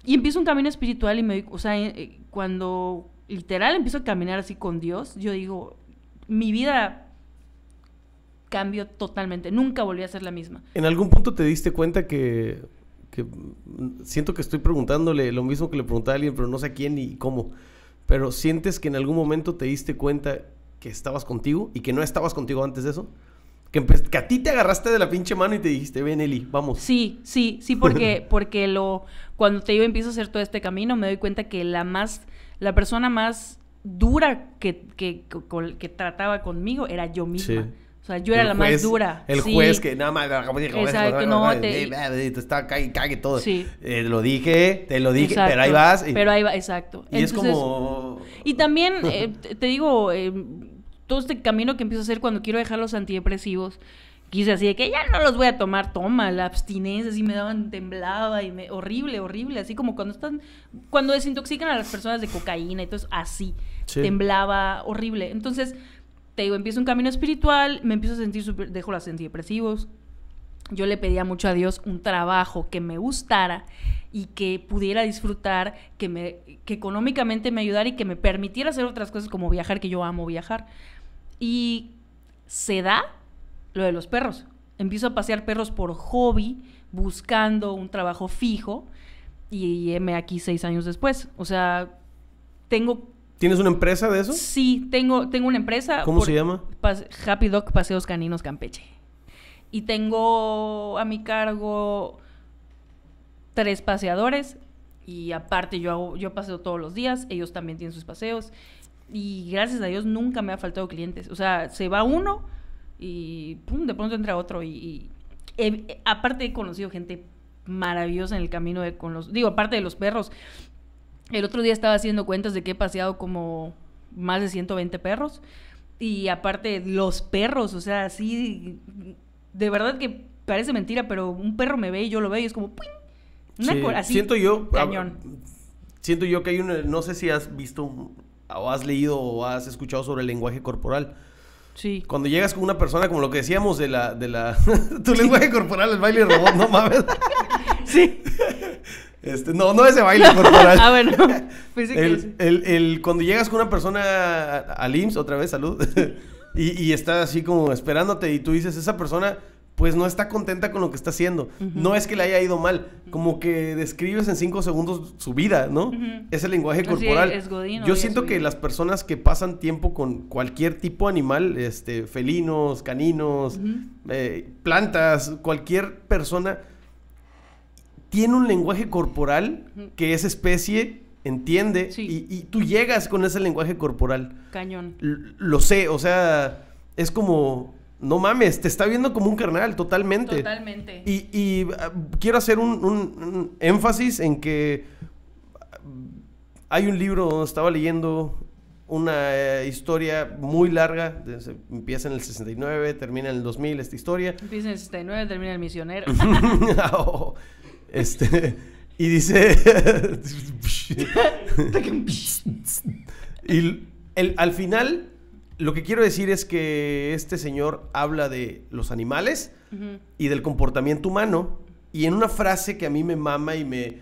Y empiezo un camino espiritual y me o sea, eh, eh, cuando literal empiezo a caminar así con Dios, yo digo, mi vida cambio totalmente. Nunca volví a ser la misma. ¿En algún punto te diste cuenta que, siento que estoy preguntándole lo mismo que le preguntaba a alguien, pero no sé quién ni cómo? Pero sientes que en algún momento te diste cuenta que estabas contigo y que no estabas contigo antes de eso? Que, que a ti te agarraste de la pinche mano y te dijiste, ven Eli, vamos. Sí, sí, sí, porque, porque lo, cuando te digo empiezo a hacer todo este camino, me doy cuenta que la más, la persona más dura que, que, trataba conmigo era yo misma yo era la más dura. El juez que nada más. Ah, exacto, no, te... Eh, eh, eh, está, cague, todo. Sí. lo dije, te lo dije, pero ahí vas. Pero ahí va, exacto. Y es como. Y también, te digo, todo este camino que empiezo a hacer cuando quiero dejar los antidepresivos. Quise así de que ya no los voy a tomar, toma, la abstinencia, así me daban, temblaba y me, horrible, horrible, así como cuando están, cuando desintoxican a las personas de cocaína, entonces así, temblaba, horrible. Entonces, empiezo un camino espiritual, me empiezo a sentir dejo los antidepresivos. Yo le pedía mucho a Dios un trabajo que me gustara y que pudiera disfrutar, que, me, económicamente me ayudara y que me permitiera hacer otras cosas como viajar, que yo amo viajar. Y se da lo de los perros. Empiezo a pasear perros por hobby, buscando un trabajo fijo y, y me aquí seis años después. O sea, tengo ¿Tienes una empresa de eso? Sí, tengo, tengo una empresa. ¿Cómo se llama? Happy Dog Paseos Caninos Campeche. Y tengo a mi cargo tres paseadores y aparte yo yo paseo todos los días, ellos también tienen sus paseos y gracias a Dios nunca me ha faltado clientes. O sea, se va uno y de pronto entra otro y, aparte he conocido gente maravillosa en el camino de con los digo aparte de los perros el otro día estaba haciendo cuentas de que he paseado como más de 120 perros. Y aparte, los perros, o sea, así de verdad que parece mentira, pero un perro me ve y yo lo veo y es como, "Pum". siento yo, ah, cañón. siento yo que hay un... no sé si has visto o has leído o has escuchado sobre el lenguaje corporal. Sí. Cuando llegas con una persona, como lo que decíamos de la, de la, tu lenguaje corporal, el baile robot, no mames. sí. Este, no, no ese baile corporal. ah, bueno. el, cuando llegas con una persona al IMSS, otra vez, salud, y, está así como esperándote y tú dices, esa persona pues no está contenta con lo que está haciendo. No es que le haya ido mal, como que describes en cinco segundos su vida, ¿no? Ese lenguaje corporal. Yo siento que las personas que pasan tiempo con cualquier tipo de animal, este, felinos, caninos, eh, plantas, cualquier persona tiene un lenguaje corporal que esa especie entiende y, tú llegas con ese lenguaje corporal. Cañón. lo sé, o sea, es como, no mames, te está viendo como un carnal, totalmente. Totalmente. Y, ah, quiero hacer un, énfasis en que ah, hay un libro donde estaba leyendo una eh, historia muy larga, empieza en el 69, termina en el 2000 esta historia. Empieza en el 69, termina el misionero. Oh, este, y dice... y el, al final, lo que quiero decir es que este señor habla de los animales y del comportamiento humano. Y en una frase que a mí me mama y me...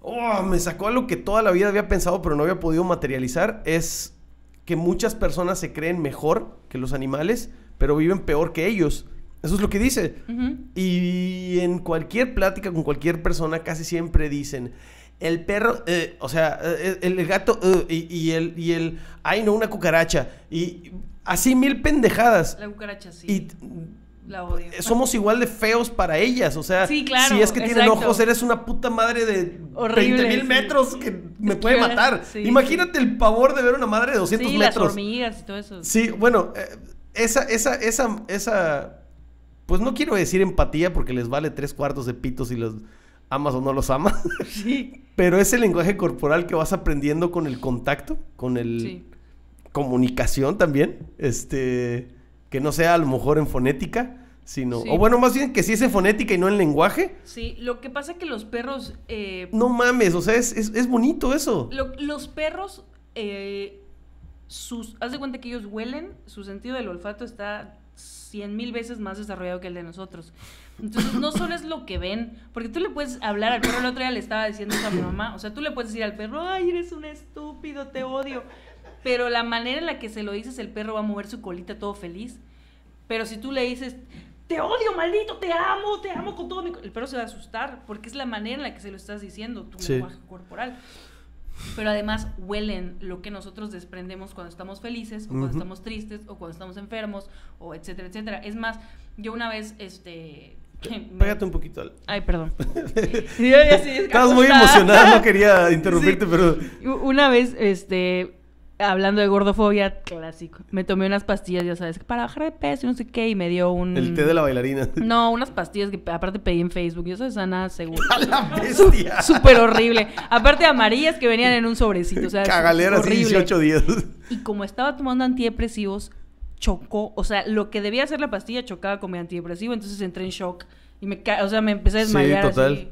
Oh, me sacó algo que toda la vida había pensado pero no había podido materializar, es que muchas personas se creen mejor que los animales, pero viven peor que ellos. Eso es lo que dice. Y en cualquier plática con cualquier persona casi siempre dicen, el perro, eh, o sea, eh, el, gato eh, y, el, y el, ay no, una cucaracha. Y así mil pendejadas. La cucaracha, sí. Y, la odio. Somos igual de feos para ellas, o sea, si es que tienen ojos, eres una puta madre de 20 mil metros que me puede matar. Imagínate el pavor de ver una madre de 200 metros. hormigas y todo eso. Sí, bueno, esa, esa, esa, esa pues no quiero decir empatía porque les vale tres cuartos de pitos si los amas o no los amas. Sí. Pero es el lenguaje corporal que vas aprendiendo con el contacto, con el comunicación también. Este, que no sea a lo mejor en fonética, sino... O bueno, más bien que sí es en fonética y no en lenguaje. Sí, lo que pasa es que los perros... Eh, no mames, o sea, es, bonito eso. los perros... Eh, sus, haz de cuenta que ellos huelen, su sentido del olfato está cien mil veces más desarrollado que el de nosotros. Entonces, no solo es lo que ven, porque tú le puedes hablar al perro, el otro día le estaba diciendo eso a mi mamá, o sea, tú le puedes decir al perro, ay, eres un estúpido, te odio, pero la manera en la que se lo dices, el perro va a mover su colita todo feliz, pero si tú le dices, te odio, maldito, te amo, te amo con todo mi... El perro se va a asustar, porque es la manera en la que se lo estás diciendo, tu lenguaje corporal pero además huelen lo que nosotros desprendemos cuando estamos felices o cuando estamos tristes o cuando estamos enfermos o etcétera, etcétera. Es más, yo una vez, este... Pégate un poquito. Ay, perdón. sí, Estabas muy emocionada, no quería interrumpirte, pero... Una vez, este, Hablando de gordofobia, clásico. Me tomé unas pastillas, ya sabes, para bajar de peso y no sé qué, y me dio un. El té de la bailarina. No, unas pastillas que aparte pedí en Facebook. Yo soy sana, seguro. ¡A la bestia! Súper horrible. Aparte amarillas que venían en un sobrecito. O sea, sí, 18 días. Y como estaba tomando antidepresivos, chocó. O sea, lo que debía hacer la pastilla chocaba con mi antidepresivo, entonces entré en shock. Y me, ca o sea, me empecé a desmayar. Sí, total.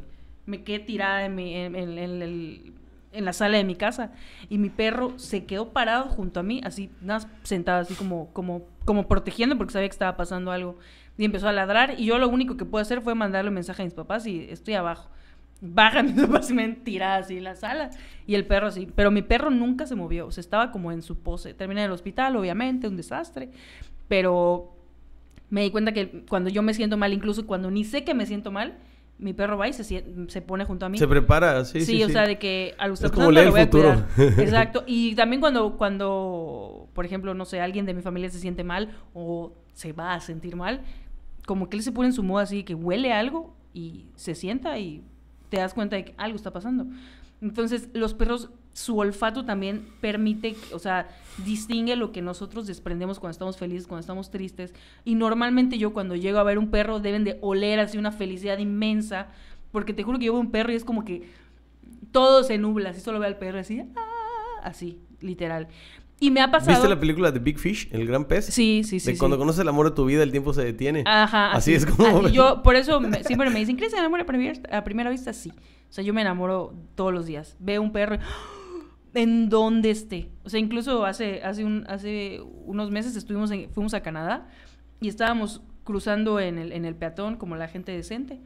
Me quedé tirada en, en el en la sala de mi casa y mi perro se quedó parado junto a mí, así, nada, sentado así como, como, como protegiendo porque sabía que estaba pasando algo. Y empezó a ladrar y yo lo único que pude hacer fue mandarle un mensaje a mis papás y estoy abajo. Bajan mis papás y me así en la sala. Y el perro así. Pero mi perro nunca se movió. O estaba como en su pose. Terminé en el hospital, obviamente, un desastre. Pero me di cuenta que cuando yo me siento mal, incluso cuando ni sé que me siento mal, mi perro va y se, se pone junto a mí. Se prepara, sí. Sí, sí o sea, de que al está como lo voy Exacto. Y también cuando, cuando, por ejemplo, no sé, alguien de mi familia se siente mal o se va a sentir mal, como que él se pone en su modo así, que huele algo y se sienta y te das cuenta de que algo está pasando. Entonces, los perros su olfato también permite, o sea, distingue lo que nosotros desprendemos cuando estamos felices, cuando estamos tristes. Y normalmente yo cuando llego a ver un perro deben de oler así una felicidad inmensa, porque te juro que yo veo un perro y es como que todo se nubla, así solo veo al perro así, ah", así, literal. Y me ha pasado. ¿Viste la película de Big Fish, el gran pez? Sí, sí, sí. De cuando conoces el amor de tu vida, el tiempo se detiene. Ajá. Así, es como. Yo, por eso siempre me dicen, ¿crees en amor a primera, a primera vista? Sí. O sea, yo me enamoro todos los días. Veo un perro. Y en donde esté. O sea, incluso hace, hace, un, hace unos meses estuvimos fuimos a Canadá y estábamos cruzando en el, en el peatón como la gente decente.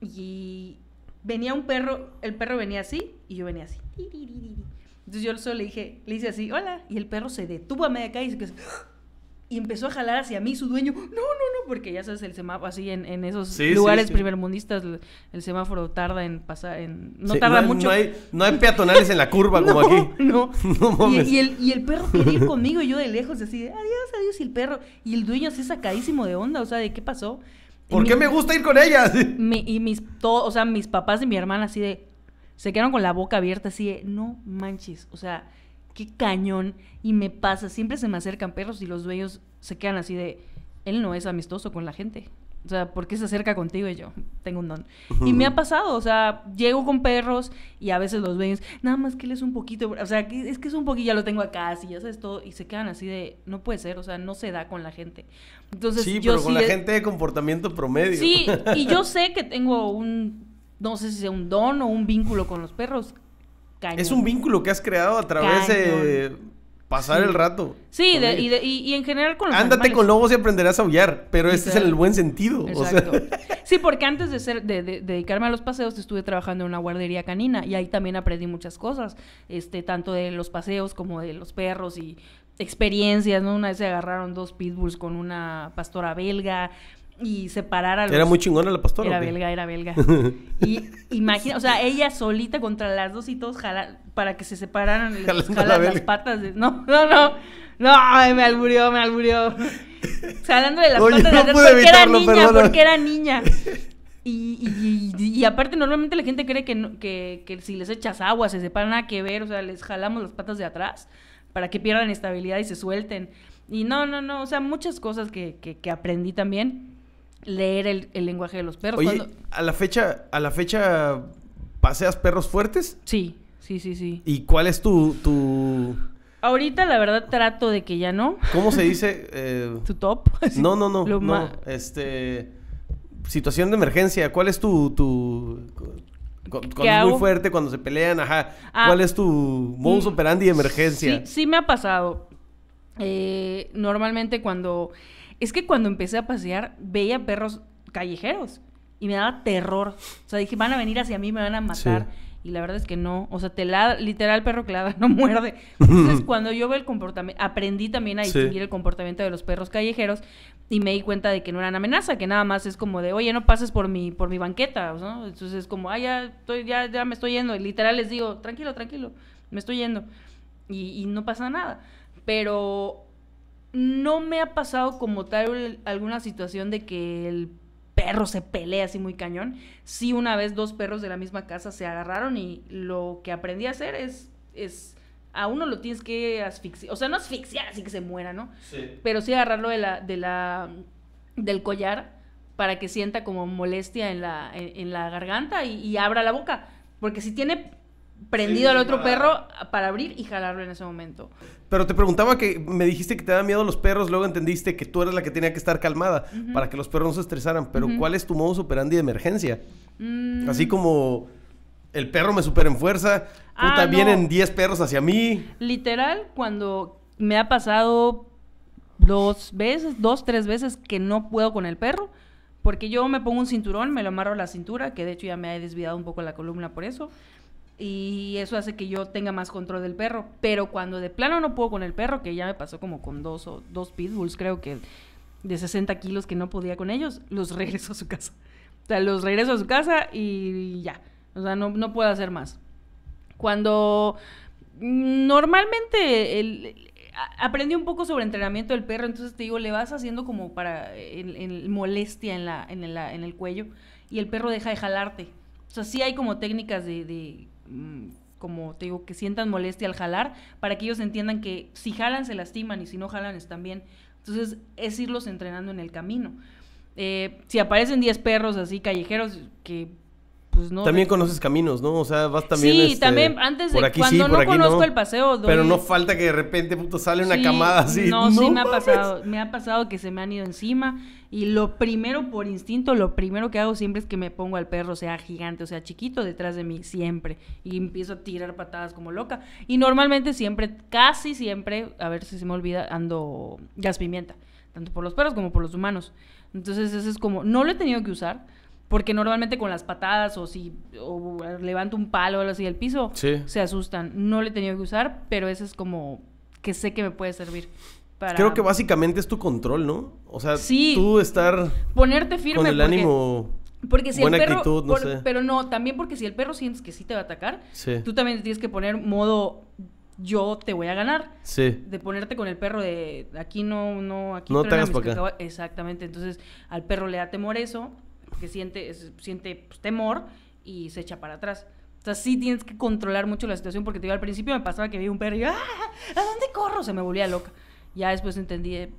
Y venía un perro, el perro venía así y yo venía así. Entonces yo solo le dije, le hice así, hola, y el perro se detuvo a media calle y se y empezó a jalar hacia mí su dueño. No, no, no, porque ya sabes, el semáforo, así en, esos lugares primermundistas, el semáforo tarda en pasar, en, no tarda mucho. No hay, peatonales en la curva como aquí. No, no. Y, el, y perro quería ir conmigo, yo de lejos, así de adiós, adiós, y el perro. Y el dueño así sacadísimo de onda, o sea, ¿de qué pasó? ¿Por qué me gusta ir con ellas? y mis, todos, o sea, mis papás y mi hermana así de, se quedaron con la boca abierta, así de, no manches, o sea qué cañón. Y me pasa, siempre se me acercan perros y los dueños se quedan así de, él no es amistoso con la gente. O sea, ¿por qué se acerca contigo? Y yo, tengo un don. Y me ha pasado, o sea, llego con perros y a veces los dueños, nada más que él es un poquito, o sea, es que es un poquito, ya lo tengo acá, así, ya sabes todo, y se quedan así de, no puede ser, o sea, no se da con la gente. Entonces, sí, pero con la gente de comportamiento promedio. Sí, y yo sé que tengo un, no sé si sea un don o un vínculo con los perros, es un vínculo que has creado a través de pasar el rato. Sí, y, y, en general con los Ándate con lobos y aprenderás a aullar, pero este es el buen sentido. Sí, porque antes de, ser, de, dedicarme a los paseos estuve trabajando en una guardería canina y ahí también aprendí muchas cosas, este, tanto de los paseos como de los perros y experiencias, ¿no? Una vez se agarraron dos pitbulls con una pastora belga, y separar a los... Era muy chingona la pastora. Era belga, era belga. y imagina, o sea, ella solita contra las dos y todos para que se separaran, les jalan las patas. No, no, no. No, me alburió, me alburió. Jalando de las patas de de porque era niña, porque era niña. Y, y, aparte, normalmente la gente cree que, que, que si les echas agua se separan nada que ver, o sea, les jalamos las patas de atrás para que pierdan estabilidad y se suelten. Y no, no, no, o sea, muchas cosas que, que, que aprendí también leer el, lenguaje de los perros. Oye, a la fecha, a la fecha, ¿paseas perros fuertes? Sí, sí, sí, sí. ¿Y cuál es tu, tu... Ahorita la verdad trato de que ya no. ¿Cómo se dice? Eh, ¿Tu top? no, no, no. no. Este. Situación de emergencia. ¿Cuál es tu. tu... Cuando muy fuerte, cuando se pelean, ajá. Ah, ¿Cuál es tu modus operandi de emergencia? Sí, sí me ha pasado. Eh, normalmente cuando es que cuando empecé a pasear, veía perros callejeros y me daba terror. O sea, dije, van a venir hacia mí, me van a matar. Y la verdad es que no. O sea, te la, literal, perro que no muerde. Entonces, cuando yo veo el comportamiento, aprendí también a distinguir el comportamiento de los perros callejeros y me di cuenta de que no eran amenaza, que nada más es como de, oye, no pases por mi, por mi banqueta. Entonces, es como, ah, ya, estoy, ya, ya me estoy yendo. literal les digo, tranquilo, tranquilo, me estoy yendo. y no pasa nada. Pero no me ha pasado como tal alguna situación de que el perro se pelea así muy cañón. Sí, una vez dos perros de la misma casa se agarraron y lo que aprendí a hacer es, es a uno lo tienes que asfixiar, o sea, no asfixiar así que se muera, ¿no? Sí. Pero sí agarrarlo de la, de la, del collar para que sienta como molestia en la, la garganta y abra la boca. Porque si tiene prendido al otro perro para abrir y jalarlo en ese momento. Pero te preguntaba que me dijiste que te da miedo los perros, luego entendiste que tú eras la que tenía que estar calmada para que los perros no se estresaran. Pero ¿cuál es tu modo operandi de emergencia? Mm. Así como el perro me supera en fuerza, ah, puta, vienen 10 perros hacia mí. Literal, cuando me ha pasado dos veces, dos, tres veces que no puedo con el perro, porque yo me pongo un cinturón, me lo amarro a la cintura, que de hecho ya me ha desviado un poco la columna por eso y eso hace que yo tenga más control del perro. Pero cuando de plano no puedo con el perro, que ya me pasó como con dos o dos pitbulls, creo que de 60 kilos que no podía con ellos, los regreso a su casa. O sea, los regreso a su casa y ya. O sea, no, puedo hacer más. Cuando normalmente el, aprendí un poco sobre entrenamiento del perro, entonces te digo, le vas haciendo como para molestia en, la, en, el cuello y el perro deja de jalarte. O sea, sí hay como técnicas de Mm, como te digo, que sientan molestia al jalar, para que ellos entiendan que si jalan se lastiman y si no jalan están bien. Entonces es irlos entrenando en el camino. Eh, si aparecen 10 perros así callejeros que pues no. También conoces caminos, ¿no? O sea, vas también. Sí, este, también antes de cuando no conozco el paseo. Pero no falta que de repente puto, sale una camada así. No, sí me ha pasado, me ha pasado que se me han ido encima. Y lo primero, por instinto, lo primero que hago siempre es que me pongo al perro, sea gigante o sea chiquito, detrás de mí, siempre. Y empiezo a tirar patadas como loca. Y normalmente siempre, casi siempre, a ver si se me olvida, ando gas pimienta. Tanto por los perros como por los humanos. Entonces, ese es como, no lo he tenido que usar. Porque normalmente con las patadas o si levanto un palo o algo así del piso, se asustan. No lo he tenido que usar, pero ese es como que sé que me puede servir. Creo que básicamente es tu control, ¿no? O sea, tú estar... Ponerte firme. Con el ánimo... Porque si el perro, actitud, no sé. pero no, también porque si el perro sientes que sí te va a atacar, tú también tienes que poner modo yo te voy a ganar. Sí. De ponerte con el perro de aquí no, no, aquí no te hagas acá. Exactamente. Entonces al perro le da temor eso, que siente, siente pues, temor y se echa para atrás. O sea, sí tienes que controlar mucho la situación porque te digo, al principio me pasaba que vi un perro y yo, ¡Ah! ¿a dónde corro? Se me volvía loca. Ya después entendí. Eh,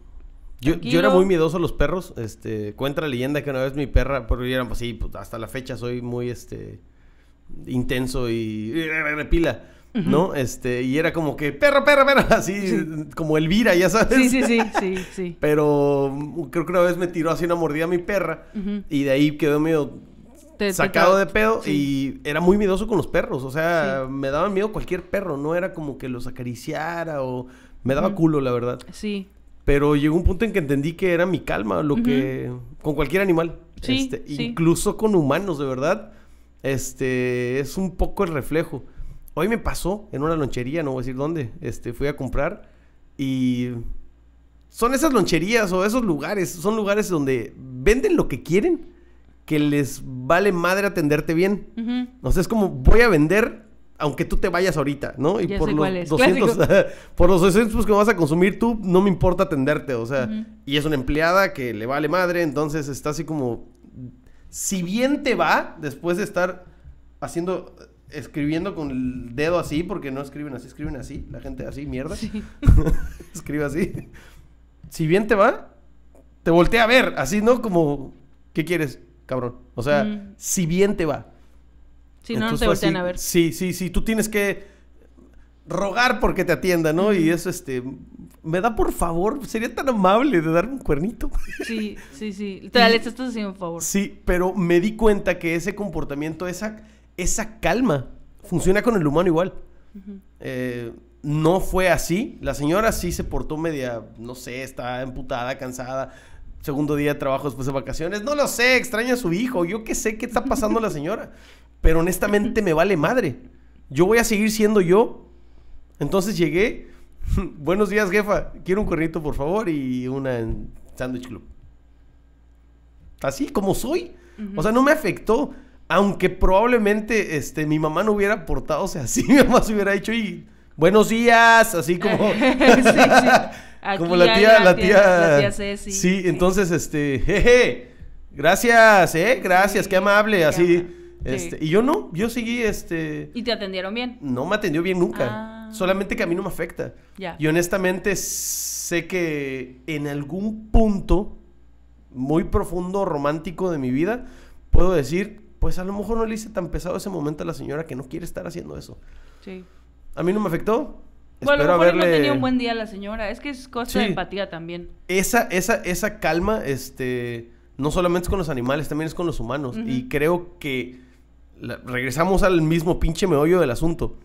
yo, era muy miedoso a los perros. Este, cuenta la leyenda que una vez mi perra, porque pues sí, pues, hasta la fecha soy muy este intenso y repila. ¿no? Este, y era como que, perro, perro, perro, así como Elvira, ya sabes. Sí, sí, sí, sí, Pero mm, creo que una vez me tiró así una mordida a mi perra y de ahí quedó medio sacado de pedo y era muy miedoso con los perros, o sea, me daba miedo cualquier perro, no era como que los acariciara o me daba culo, la verdad. Sí. Pero llegó un punto en que entendí que era mi calma, lo que... Con cualquier animal. Este, sí, Incluso con humanos, de verdad. Este, es un poco el reflejo. Hoy me pasó en una lonchería, no voy a decir dónde. Este, fui a comprar y son esas loncherías o esos lugares, son lugares donde venden lo que quieren, que les vale madre atenderte bien. No sé, es como voy a vender aunque tú te vayas ahorita, ¿no? Y por, los 200, por los 200 que vas a consumir tú, no me importa atenderte, o sea, y es una empleada que le vale madre, entonces está así como, si bien te va, después de estar haciendo, escribiendo con el dedo así, porque no escriben así, escriben así, la gente así, mierda, sí. escribe así, si bien te va, te voltea a ver, así, ¿no? Como, ¿qué quieres, cabrón? O sea, si bien te va. Si no, no te voltean a ver. Sí, sí, sí. Tú tienes que rogar porque te atienda, ¿no? Y eso, este, me da por favor, sería tan amable de darme un cuernito. Sí, sí, sí. Te le estás haciendo un favor. Sí, pero me di cuenta que ese comportamiento, esa, esa calma, funciona con el humano igual. Eh, no fue así. La señora sí se portó media, no sé, está emputada, cansada. Segundo día de trabajo después de vacaciones. No lo sé, extraña a su hijo. Yo qué sé qué está pasando la señora. Pero honestamente me vale madre. Yo voy a seguir siendo yo. Entonces llegué. Buenos días, jefa. Quiero un corrito, por favor, y una en Sandwich Club. Así como soy. O sea, no me afectó. Aunque probablemente este, mi mamá no hubiera sea así. Mi mamá se hubiera dicho, y buenos días, así como. como la tía, la tía, Sí, entonces, este, jeje, gracias, eh, gracias, qué amable, así. Este, y yo no, yo seguí este... ¿Y te atendieron bien? No me atendió bien nunca. Ah. Solamente que a mí no me afecta. Y honestamente sé que en algún punto muy profundo, romántico de mi vida, puedo decir, pues a lo mejor no le hice tan pesado ese momento a la señora que no quiere estar haciendo eso. Sí. A mí no me afectó. Bueno, pues, Espero a lo mejor haberle... no tenía un buen día la señora. Es que es cosa de empatía también. Esa, esa, esa calma, este, no solamente es con los animales, también es con los humanos. Y creo que regresamos al mismo pinche meollo del asunto.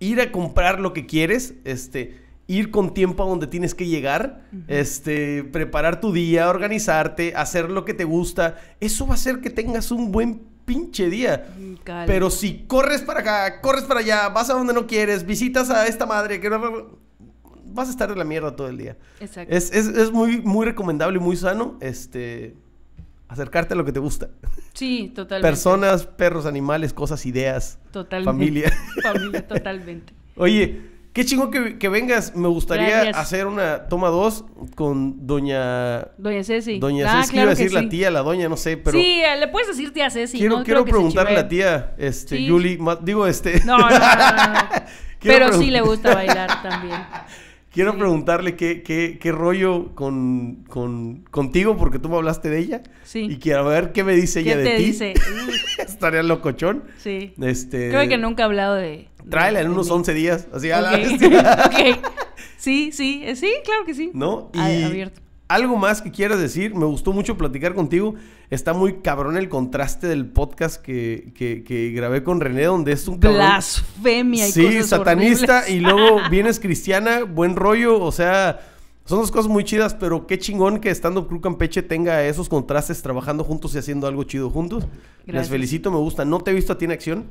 Ir a comprar lo que quieres, este, ir con tiempo a donde tienes que llegar, este, preparar tu día, organizarte, hacer lo que te gusta, eso va a hacer que tengas un buen pinche día. Mm, Pero si corres para acá, corres para allá, vas a donde no quieres, visitas a esta madre que vas a estar de la mierda todo el día. Es, es muy, muy recomendable y muy sano, este, acercarte a lo que te gusta. Sí, totalmente. Personas, perros, animales, cosas, ideas. Totalmente. Familia. Familia, totalmente. Oye, qué chingo que, vengas. Me gustaría hacer una toma dos con doña... Doña Ceci. Doña ah, Ceci, decir la tía, la doña, no sé, pero... Sí, le puedes decir tía Ceci. Quiero, preguntar preguntarle a la tía, este, Julie, digo, este... No, no, no, Pero sí le gusta bailar también. Quiero preguntarle qué, rollo con, contigo, porque tú me hablaste de ella. Sí. Y quiero ver qué me dice ella de ti. ¿Qué te dice? Estaría locochón. Sí. Este... Creo que nunca he hablado de... Tráela en unos 11 días, así a la Ok. Sí, sí, eh, sí, claro que sí. ¿No? Abierto. ¿Algo más que quieras decir? Me gustó mucho platicar contigo. Está muy cabrón el contraste del podcast que, grabé con René, donde es un cabrón. Blasfemia y Sí, satanista y luego vienes cristiana, buen rollo, o sea. Son dos cosas muy chidas, pero qué chingón que estando Cruz Campeche tenga esos contrastes trabajando juntos y haciendo algo chido juntos. Les felicito, me gusta. No te he visto a ti en acción.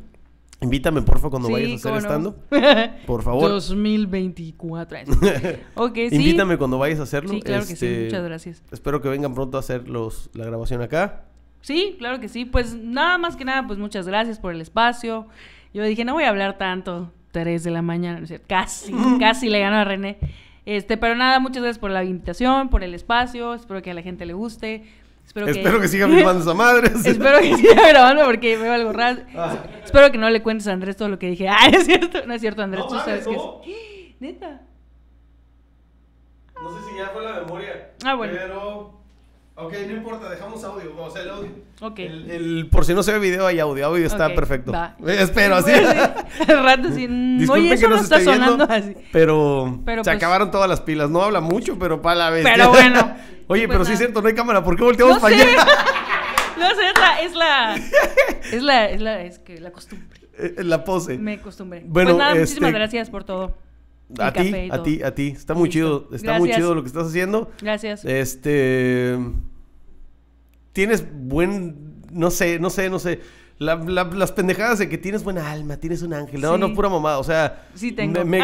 Invítame, por favor, cuando vayas a hacer estando. Por favor. 2024. ok, sí. Invítame cuando vayas a hacerlo. Sí, claro que sí. Este, muchas gracias. Espero que vengan pronto a hacer los, la grabación acá. Sí, claro que sí. Pues nada más que nada, pues muchas gracias por el espacio. Yo dije, no voy a hablar tanto. Tres de la mañana. Casi, casi le ganó a René. Este, pero nada, muchas gracias por la invitación, por el espacio. Espero que a la gente le guste. Espero, que... siga filmando esa madre. espero que siga grabando porque me algo raro. Ah. Espero que no le cuentes a Andrés todo lo que dije. Ah, es cierto. No es cierto, Andrés. No, tú sabes que Neta. No sé si ya fue la memoria. Ah, bueno. Pero. Ok, no importa, dejamos audio. O sea, el audio. Ok. por si no se ve video, hay audio. Audio está perfecto. Espero, así. El rato, así mm, Oye, eso que no está sonando así. Pero, se pues acabaron todas las pilas. No habla mucho, pero para la vez. Pero bueno. Oye, pero sí es cierto, no hay cámara. ¿Por qué volteamos para allá? no sé, es la. Es la. Es la, es que la costumbre. Eh, eh, la pose. Me acostumbré. Pues bueno, pues nada, muchísimas este, gracias por todo. A ti, a ti, a ti. Está muy chido. Está muy chido lo que estás haciendo. Gracias. Este. Tienes buen. No sé, no sé, no sé. las pendejadas de que tienes buena alma, tienes un ángel. No, no, pura mamada. O sea, sí tengo. me,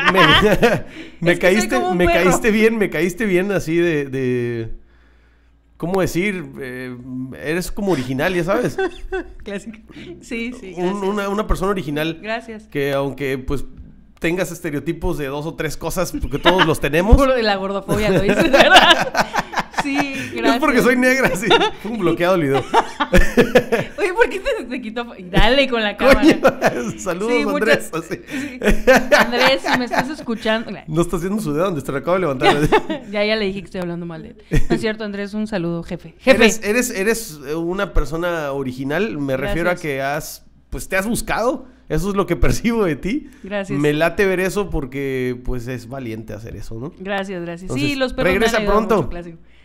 me, caíste, me caíste bien, me caíste bien así de ¿cómo decir? Eh, eres como original, ya sabes. Clásico. Sí, sí. una, persona original. Gracias. Que aunque pues tengas estereotipos de dos o tres cosas, porque todos los tenemos. la lo Sí, gracias. Es porque soy negra, sí. Un bloqueado el video. Oye, ¿por qué te, quitó? Dale con la cámara. saludos, Andrés. Pues Andrés, si me estás escuchando. No estás haciendo su dedo donde te lo acabo de levantar. ya, ya le dije que estoy hablando mal de él. No es cierto, Andrés, un saludo, jefe. Jefe. Eres, eres, eres una persona original. Me refiero a que has. Pues te has buscado eso es lo que percibo de ti. Gracias. Me late ver eso porque pues es valiente hacer eso, ¿no? Gracias, gracias. sí, los perros Regresa pronto.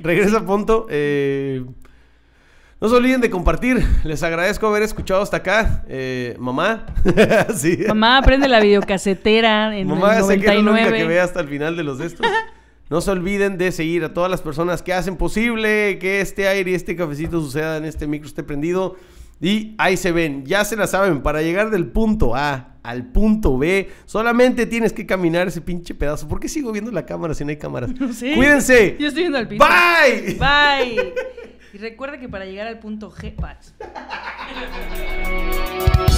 regresa pronto. Eh, no se olviden de compartir. Les agradezco haber escuchado hasta acá. Eh, mamá. Mamá, aprende la videocasetera en Mamá, el 99. sé que es que ve hasta el final de los estos. No se olviden de seguir a todas las personas que hacen posible que este aire y este cafecito suceda en este micro esté prendido. Y ahí se ven, ya se la saben, para llegar del punto A al punto B, solamente tienes que caminar ese pinche pedazo. ¿Por qué sigo viendo la cámara si no hay cámaras? No sé. Cuídense. Yo estoy viendo al pinche Bye. Bye. y recuerda que para llegar al punto G,